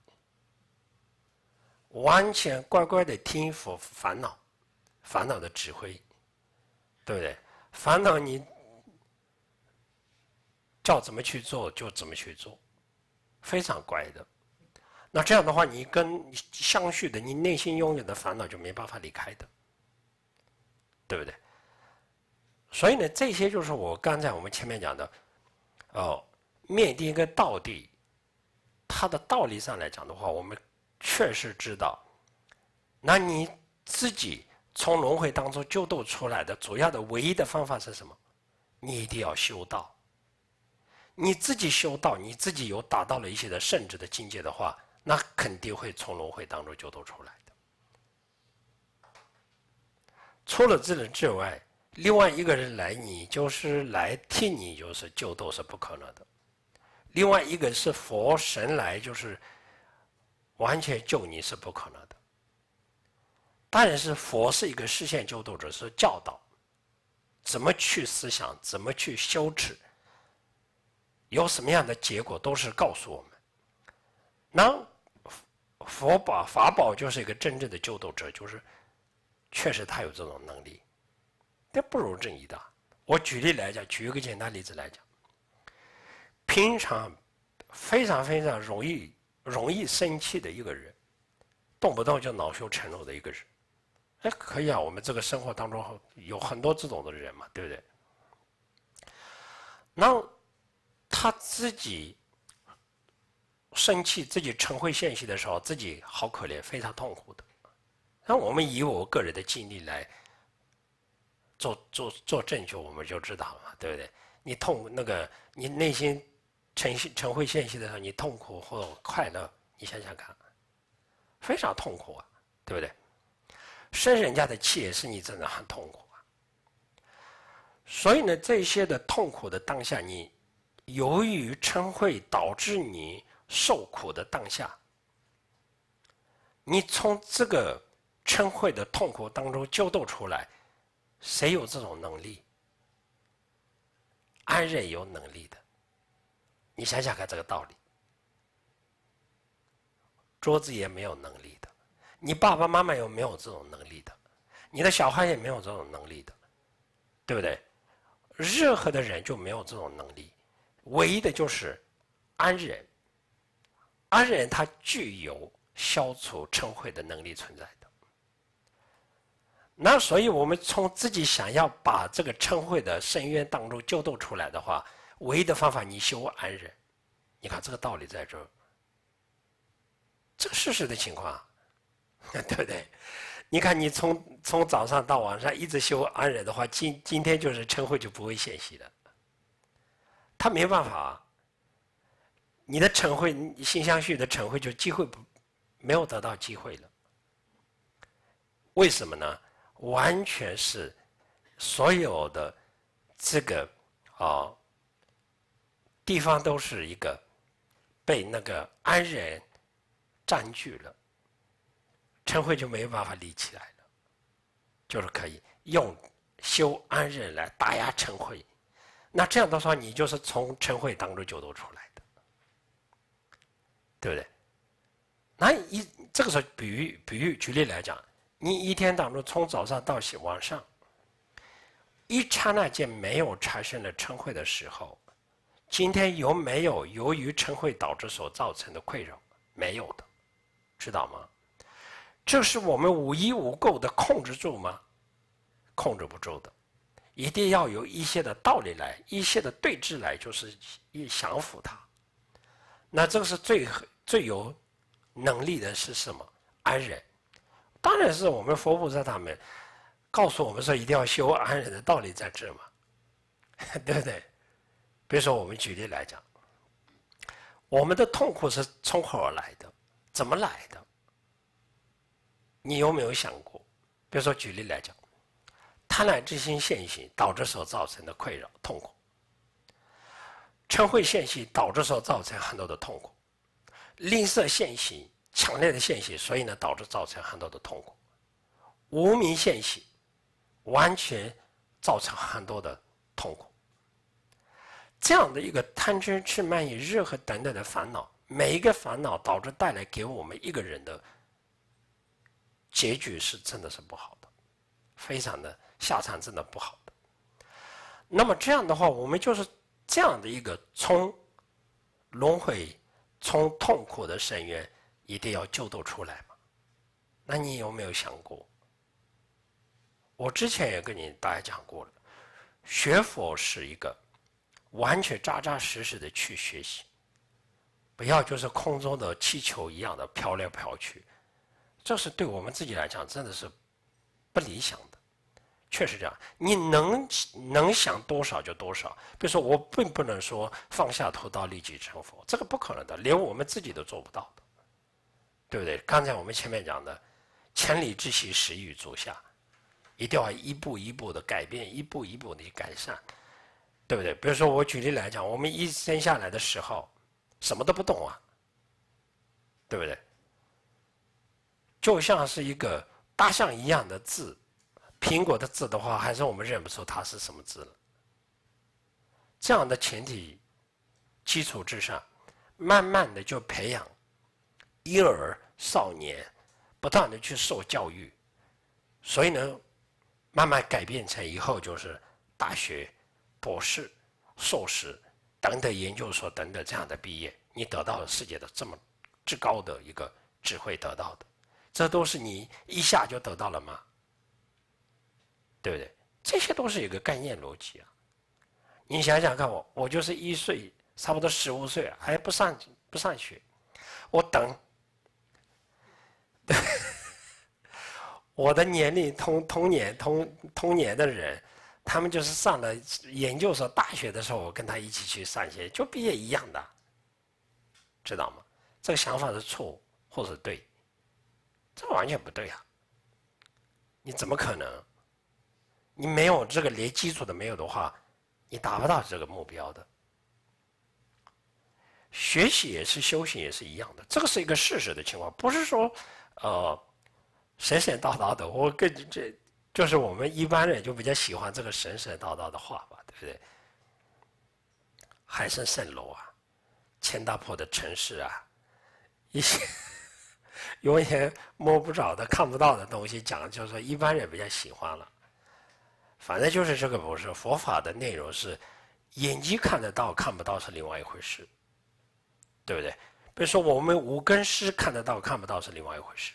[SPEAKER 1] 完全乖乖的听佛烦恼，烦恼的指挥，对不对？烦恼你叫怎么去做就怎么去做，非常乖的。那这样的话，你跟相续的你内心拥有的烦恼就没办法离开的，对不对？所以呢，这些就是我刚才我们前面讲的哦，面对一个道地，它的道理上来讲的话，我们。确实知道，那你自己从轮回当中救度出来的主要的唯一的方法是什么？你一定要修道。你自己修道，你自己有达到了一些的圣智的境界的话，那肯定会从轮回当中救度出来的。除了这人之外，另外一个人来，你就是来替你，就是救度是不可能的。另外一个是佛神来，就是。完全救你是不可能的，当然是佛是一个实现救度者，是教导怎么去思想，怎么去修持，有什么样的结果都是告诉我们。那佛宝法宝就是一个真正的救度者，就是确实他有这种能力，但不容争议的。我举例来讲，举一个简单例子来讲，平常非常非常容易。容易生气的一个人，动不动就恼羞成怒的一个人，哎，可以啊，我们这个生活当中有很多这种的人嘛，对不对？那他自己生气，自己成恚现起的时候，自己好可怜，非常痛苦的。那我们以我个人的经历来做做做证据，我们就知道了对不对？你痛那个，你内心。成成会恚现起的时候，你痛苦或快乐，你想想看，非常痛苦，啊，对不对？生人家的气也是你真的很痛苦啊。所以呢，这些的痛苦的当下，你由于嗔会导致你受苦的当下，你从这个嗔恚的痛苦当中揪斗出来，谁有这种能力？安忍有能力的。你想想看这个道理，桌子也没有能力的，你爸爸妈妈有没有这种能力的，你的小孩也没有这种能力的，对不对？任何的人就没有这种能力，唯一的就是安忍，安忍他具有消除嗔恚的能力存在的。那所以我们从自己想要把这个嗔恚的深渊当中救度出来的话。唯一的方法，你修安忍，你看这个道理在这儿，这个事实的情况，对不对？你看，你从从早上到晚上一直修安忍的话，今今天就是晨会就不会现息了。他没办法，你的晨会，心相续的晨会就机会不没有得到机会了。为什么呢？完全是所有的这个啊。地方都是一个被那个安人占据了，陈惠就没有办法立起来了，就是可以用修安人来打压陈惠，那这样的话，你就是从陈惠当中就度出来的，对不对？那一这个时候，比喻比喻举例来讲，你一天当中从早上到晚上，一刹那间没有产生了陈惠的时候。今天有没有由于嗔恚导致所造成的困扰？没有的，知道吗？这是我们无依无垢的控制住吗？控制不住的，一定要有一些的道理来，一些的对峙来，就是一降服他。那这个是最最有能力的是什么？安忍。当然是我们佛菩萨他们告诉我们说一定要修安忍的道理在这嘛，对不对？比如说，我们举例来讲，我们的痛苦是从何而来的？怎么来的？你有没有想过？比如说，举例来讲，贪婪之心现行，导致所造成的困扰、痛苦；嗔恚现行，导致所造成很多的痛苦；吝啬现行，强烈的现行，所以呢，导致造成很多的痛苦；无名现行，完全造成很多的痛苦。这样的一个贪嗔痴慢疑热和等等的烦恼，每一个烦恼导致带来给我们一个人的结局是真的是不好的，非常的下场真的不好的。那么这样的话，我们就是这样的一个从轮回、从痛苦的深渊一定要救度出来嘛？那你有没有想过？我之前也跟你大家讲过了，学佛是一个。完全扎扎实实的去学习，不要就是空中的气球一样的飘来飘去，这是对我们自己来讲真的是不理想的。确实这样，你能能想多少就多少。比如说，我并不能说放下屠刀立即成佛，这个不可能的，连我们自己都做不到的，对不对？刚才我们前面讲的，千里之行始于足下，一定要一步一步的改变，一步一步的去改善。对不对？比如说，我举例来讲，我们一生下来的时候，什么都不懂啊，对不对？就像是一个大象一样的字，苹果的字的话，还是我们认不出它是什么字了。这样的前提、基础之上，慢慢的就培养幼儿、少年，不断的去受教育，所以呢，慢慢改变成以后就是大学。博士、硕士等等研究所等等这样的毕业，你得到了世界的这么至高的一个智慧得到的，这都是你一下就得到了吗？对不对？这些都是有个概念逻辑啊。你想想看，我我就是一岁，差不多十五岁还不上不上学，我等。我的年龄同同年同同年的人。他们就是上了研究所、大学的时候，我跟他一起去上学，就毕业一样的，知道吗？这个想法是错误，或是对，这完全不对啊！你怎么可能？你没有这个连基础都没有的话，你达不到这个目标的。学习也是，修行也是一样的，这个是一个事实的情况，不是说，呃，神神叨叨的，我跟你这。就是我们一般人就比较喜欢这个神神叨叨的话吧，对不对？海市蜃楼啊，千大破的城市啊，一些永远摸不着的、看不到的东西，讲就是说一般人比较喜欢了。反正就是这个不是佛法的内容是，眼睛看得到看不到是另外一回事，对不对？比如说我们五根识看得到看不到是另外一回事。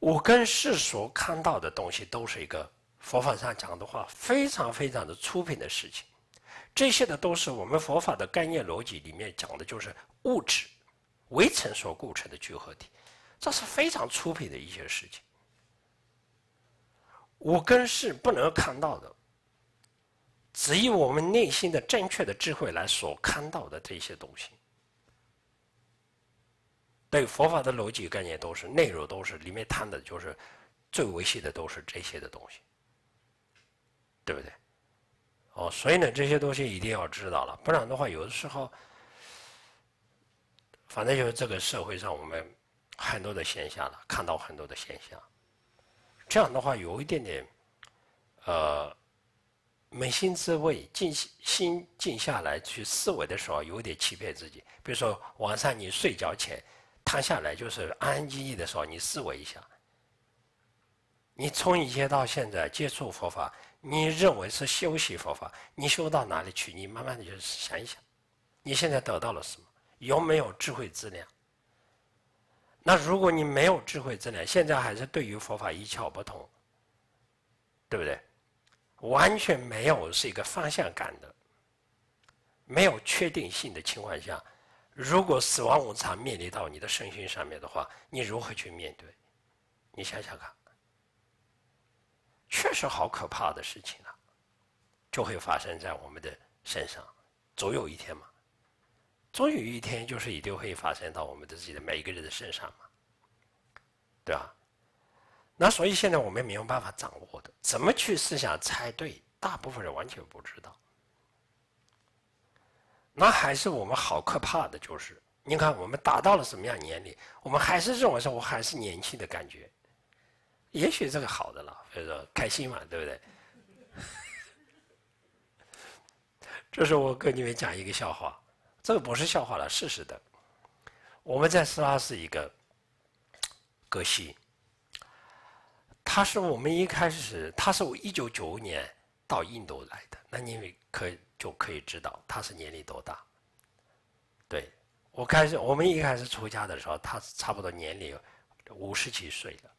[SPEAKER 1] 我跟世所看到的东西，都是一个佛法上讲的话，非常非常的粗品的事情。这些的都是我们佛法的概念逻辑里面讲的，就是物质、围城所构成的聚合体，这是非常粗品的一些事情。我跟是不能看到的，只以我们内心的正确的智慧来所看到的这些东西。对佛法的逻辑概念都是内容，都是里面谈的就是最维系的都是这些的东西，对不对？哦，所以呢，这些东西一定要知道了，不然的话，有的时候，反正就是这个社会上我们很多的现象了，看到很多的现象，这样的话有一点点，呃，扪心自问，静心静下来去思维的时候，有点欺骗自己。比如说晚上你睡觉前。看下来就是安安静静的时候，你思维一下。你从以前到现在接触佛法，你认为是修习佛法，你修到哪里去？你慢慢的就想一想，你现在得到了什么？有没有智慧、质量？那如果你没有智慧、质量，现在还是对于佛法一窍不通，对不对？完全没有是一个方向感的，没有确定性的情况下。如果死亡无常面临到你的身心上面的话，你如何去面对？你想想看，确实好可怕的事情啊，就会发生在我们的身上，总有一天嘛，总有一天就是一定会发生到我们的自己的每一个人的身上嘛，对吧？那所以现在我们没有办法掌握的，怎么去思想猜对，大部分人完全不知道。那还是我们好可怕的就是，你看我们达到了什么样年龄，我们还是认为说我还是年轻的感觉。也许这个好的了，所以说开心嘛，对不对？这是我跟你们讲一个笑话，这个不是笑话了，事实的。我们在斯拉是一个歌星，他是我们一开始他是我一九九五年到印度来的，那你们可。就可以知道他是年龄多大。对我开始，我们一开始出家的时候，他差不多年龄五十几岁了。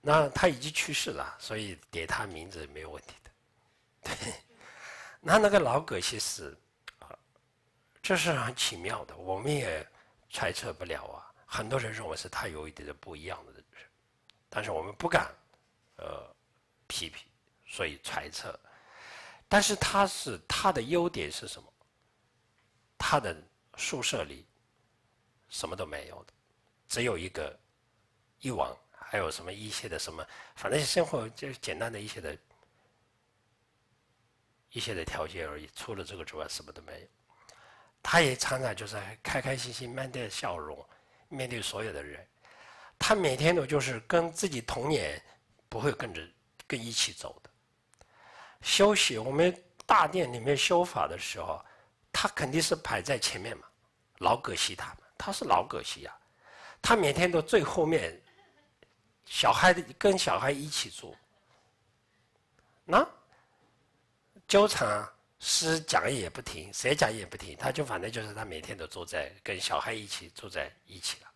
[SPEAKER 1] 那他已经去世了，所以给他名字没有问题的。对，那那个老葛西啊，这是很奇妙的，我们也揣测不了啊。很多人认为是他有一点点不一样的人，但是我们不敢，呃，批评，所以揣测。但是他是他的优点是什么？他的宿舍里什么都没有的，只有一个一网，还有什么一些的什么，反正生活就是简单的一些的一些的调节而已。除了这个之外，什么都没有。他也常常就是开开心心，面带笑容，面对所有的人。他每天都就是跟自己童年不会跟着跟一起走的。休息，我们大殿里面修法的时候，他肯定是排在前面嘛。老葛西他们，他是老葛西呀，他每天都最后面，小孩跟小孩一起住。那，纠缠师讲也不听，谁讲也不听，他就反正就是他每天都坐在跟小孩一起坐在一起了。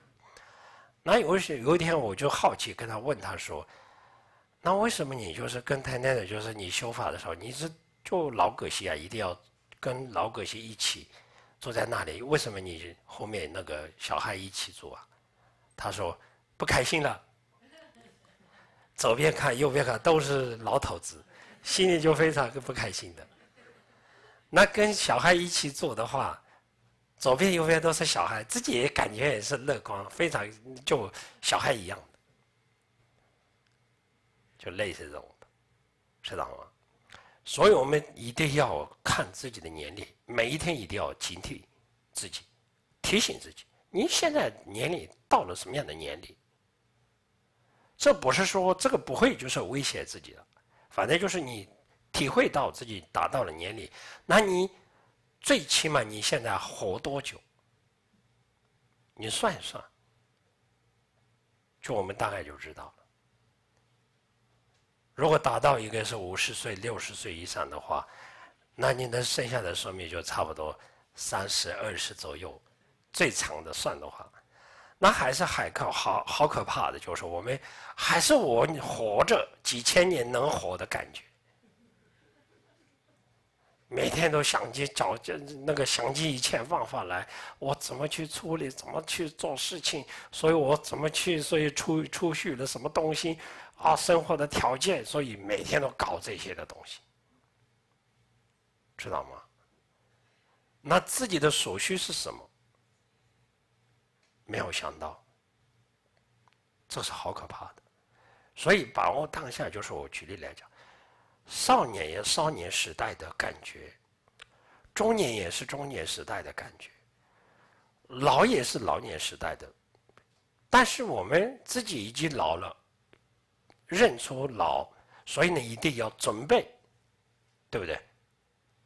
[SPEAKER 1] 那有些有一天我就好奇跟他问他说。那为什么你就是跟太太的，就是你修法的时候，你是就老葛西啊，一定要跟老葛西一起坐在那里？为什么你后面那个小孩一起坐啊？他说不开心了，左边看右边看都是老头子，心里就非常不开心的。那跟小孩一起坐的话，左边右边都是小孩，自己也感觉也是乐观，非常就小孩一样。就类似这种，知道吗？所以，我们一定要看自己的年龄，每一天一定要警惕自己，提醒自己，你现在年龄到了什么样的年龄？这不是说这个不会，就是威胁自己的，反正就是你体会到自己达到了年龄，那你最起码你现在活多久？你算一算，就我们大概就知道了。如果达到应该是五十岁、六十岁以上的话，那你的剩下的寿命就差不多三十二十左右，最长的算的话，那还是海靠好好可怕的，就是我们还是我活着几千年能活的感觉。每天都想尽找就那个想尽一切办法来，我怎么去处理，怎么去做事情，所以我怎么去，所以出出去了什么东西。啊，生活的条件，所以每天都搞这些的东西，知道吗？那自己的所需是什么？没有想到，这是好可怕的。所以把握当下，就是我举例来讲，少年也少年时代的感觉，中年也是中年时代的感觉，老也是老年时代的。但是我们自己已经老了。认出老，所以呢，一定要准备，对不对？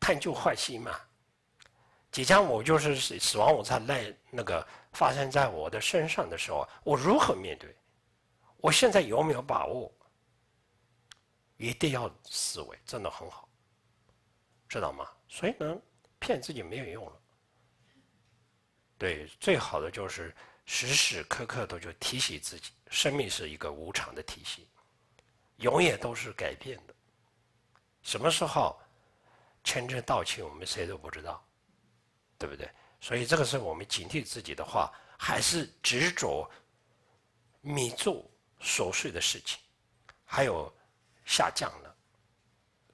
[SPEAKER 1] 探究坏心嘛。即将我就是死死亡，我在那那个发生在我的身上的时候，我如何面对？我现在有没有把握？一定要思维，真的很好，知道吗？所以呢，骗自己没有用了。对，最好的就是时时刻刻的就提醒自己，生命是一个无常的体系。永远都是改变的，什么时候签证到期，我们谁都不知道，对不对？所以这个时候我们警惕自己的话，还是执着米做琐碎的事情，还有下降了，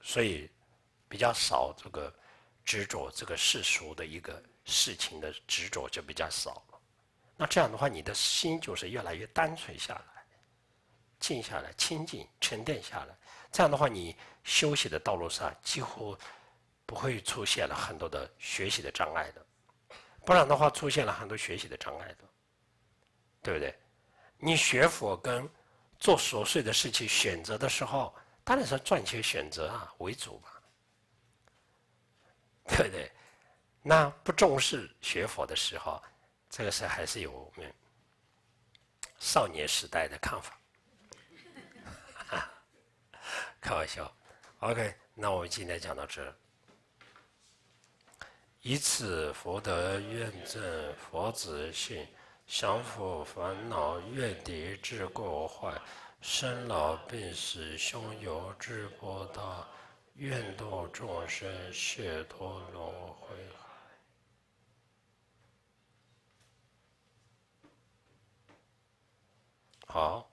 [SPEAKER 1] 所以比较少这个执着这个世俗的一个事情的执着就比较少了。那这样的话，你的心就是越来越单纯下来。静下来，清净沉淀下来，这样的话，你休息的道路上几乎不会出现了很多的学习的障碍的，不然的话，出现了很多学习的障碍的，对不对？你学佛跟做琐碎的事情选择的时候，当然是赚钱选择啊为主吧，对不对？那不重视学佛的时候，这个是还是有少年时代的看法。开玩笑，OK。那我们今天讲到这。以此佛德愿证佛子性，降伏烦恼怨敌，治过患，生老病死，汹涌之波涛，愿度众生，解脱轮回。
[SPEAKER 2] 好。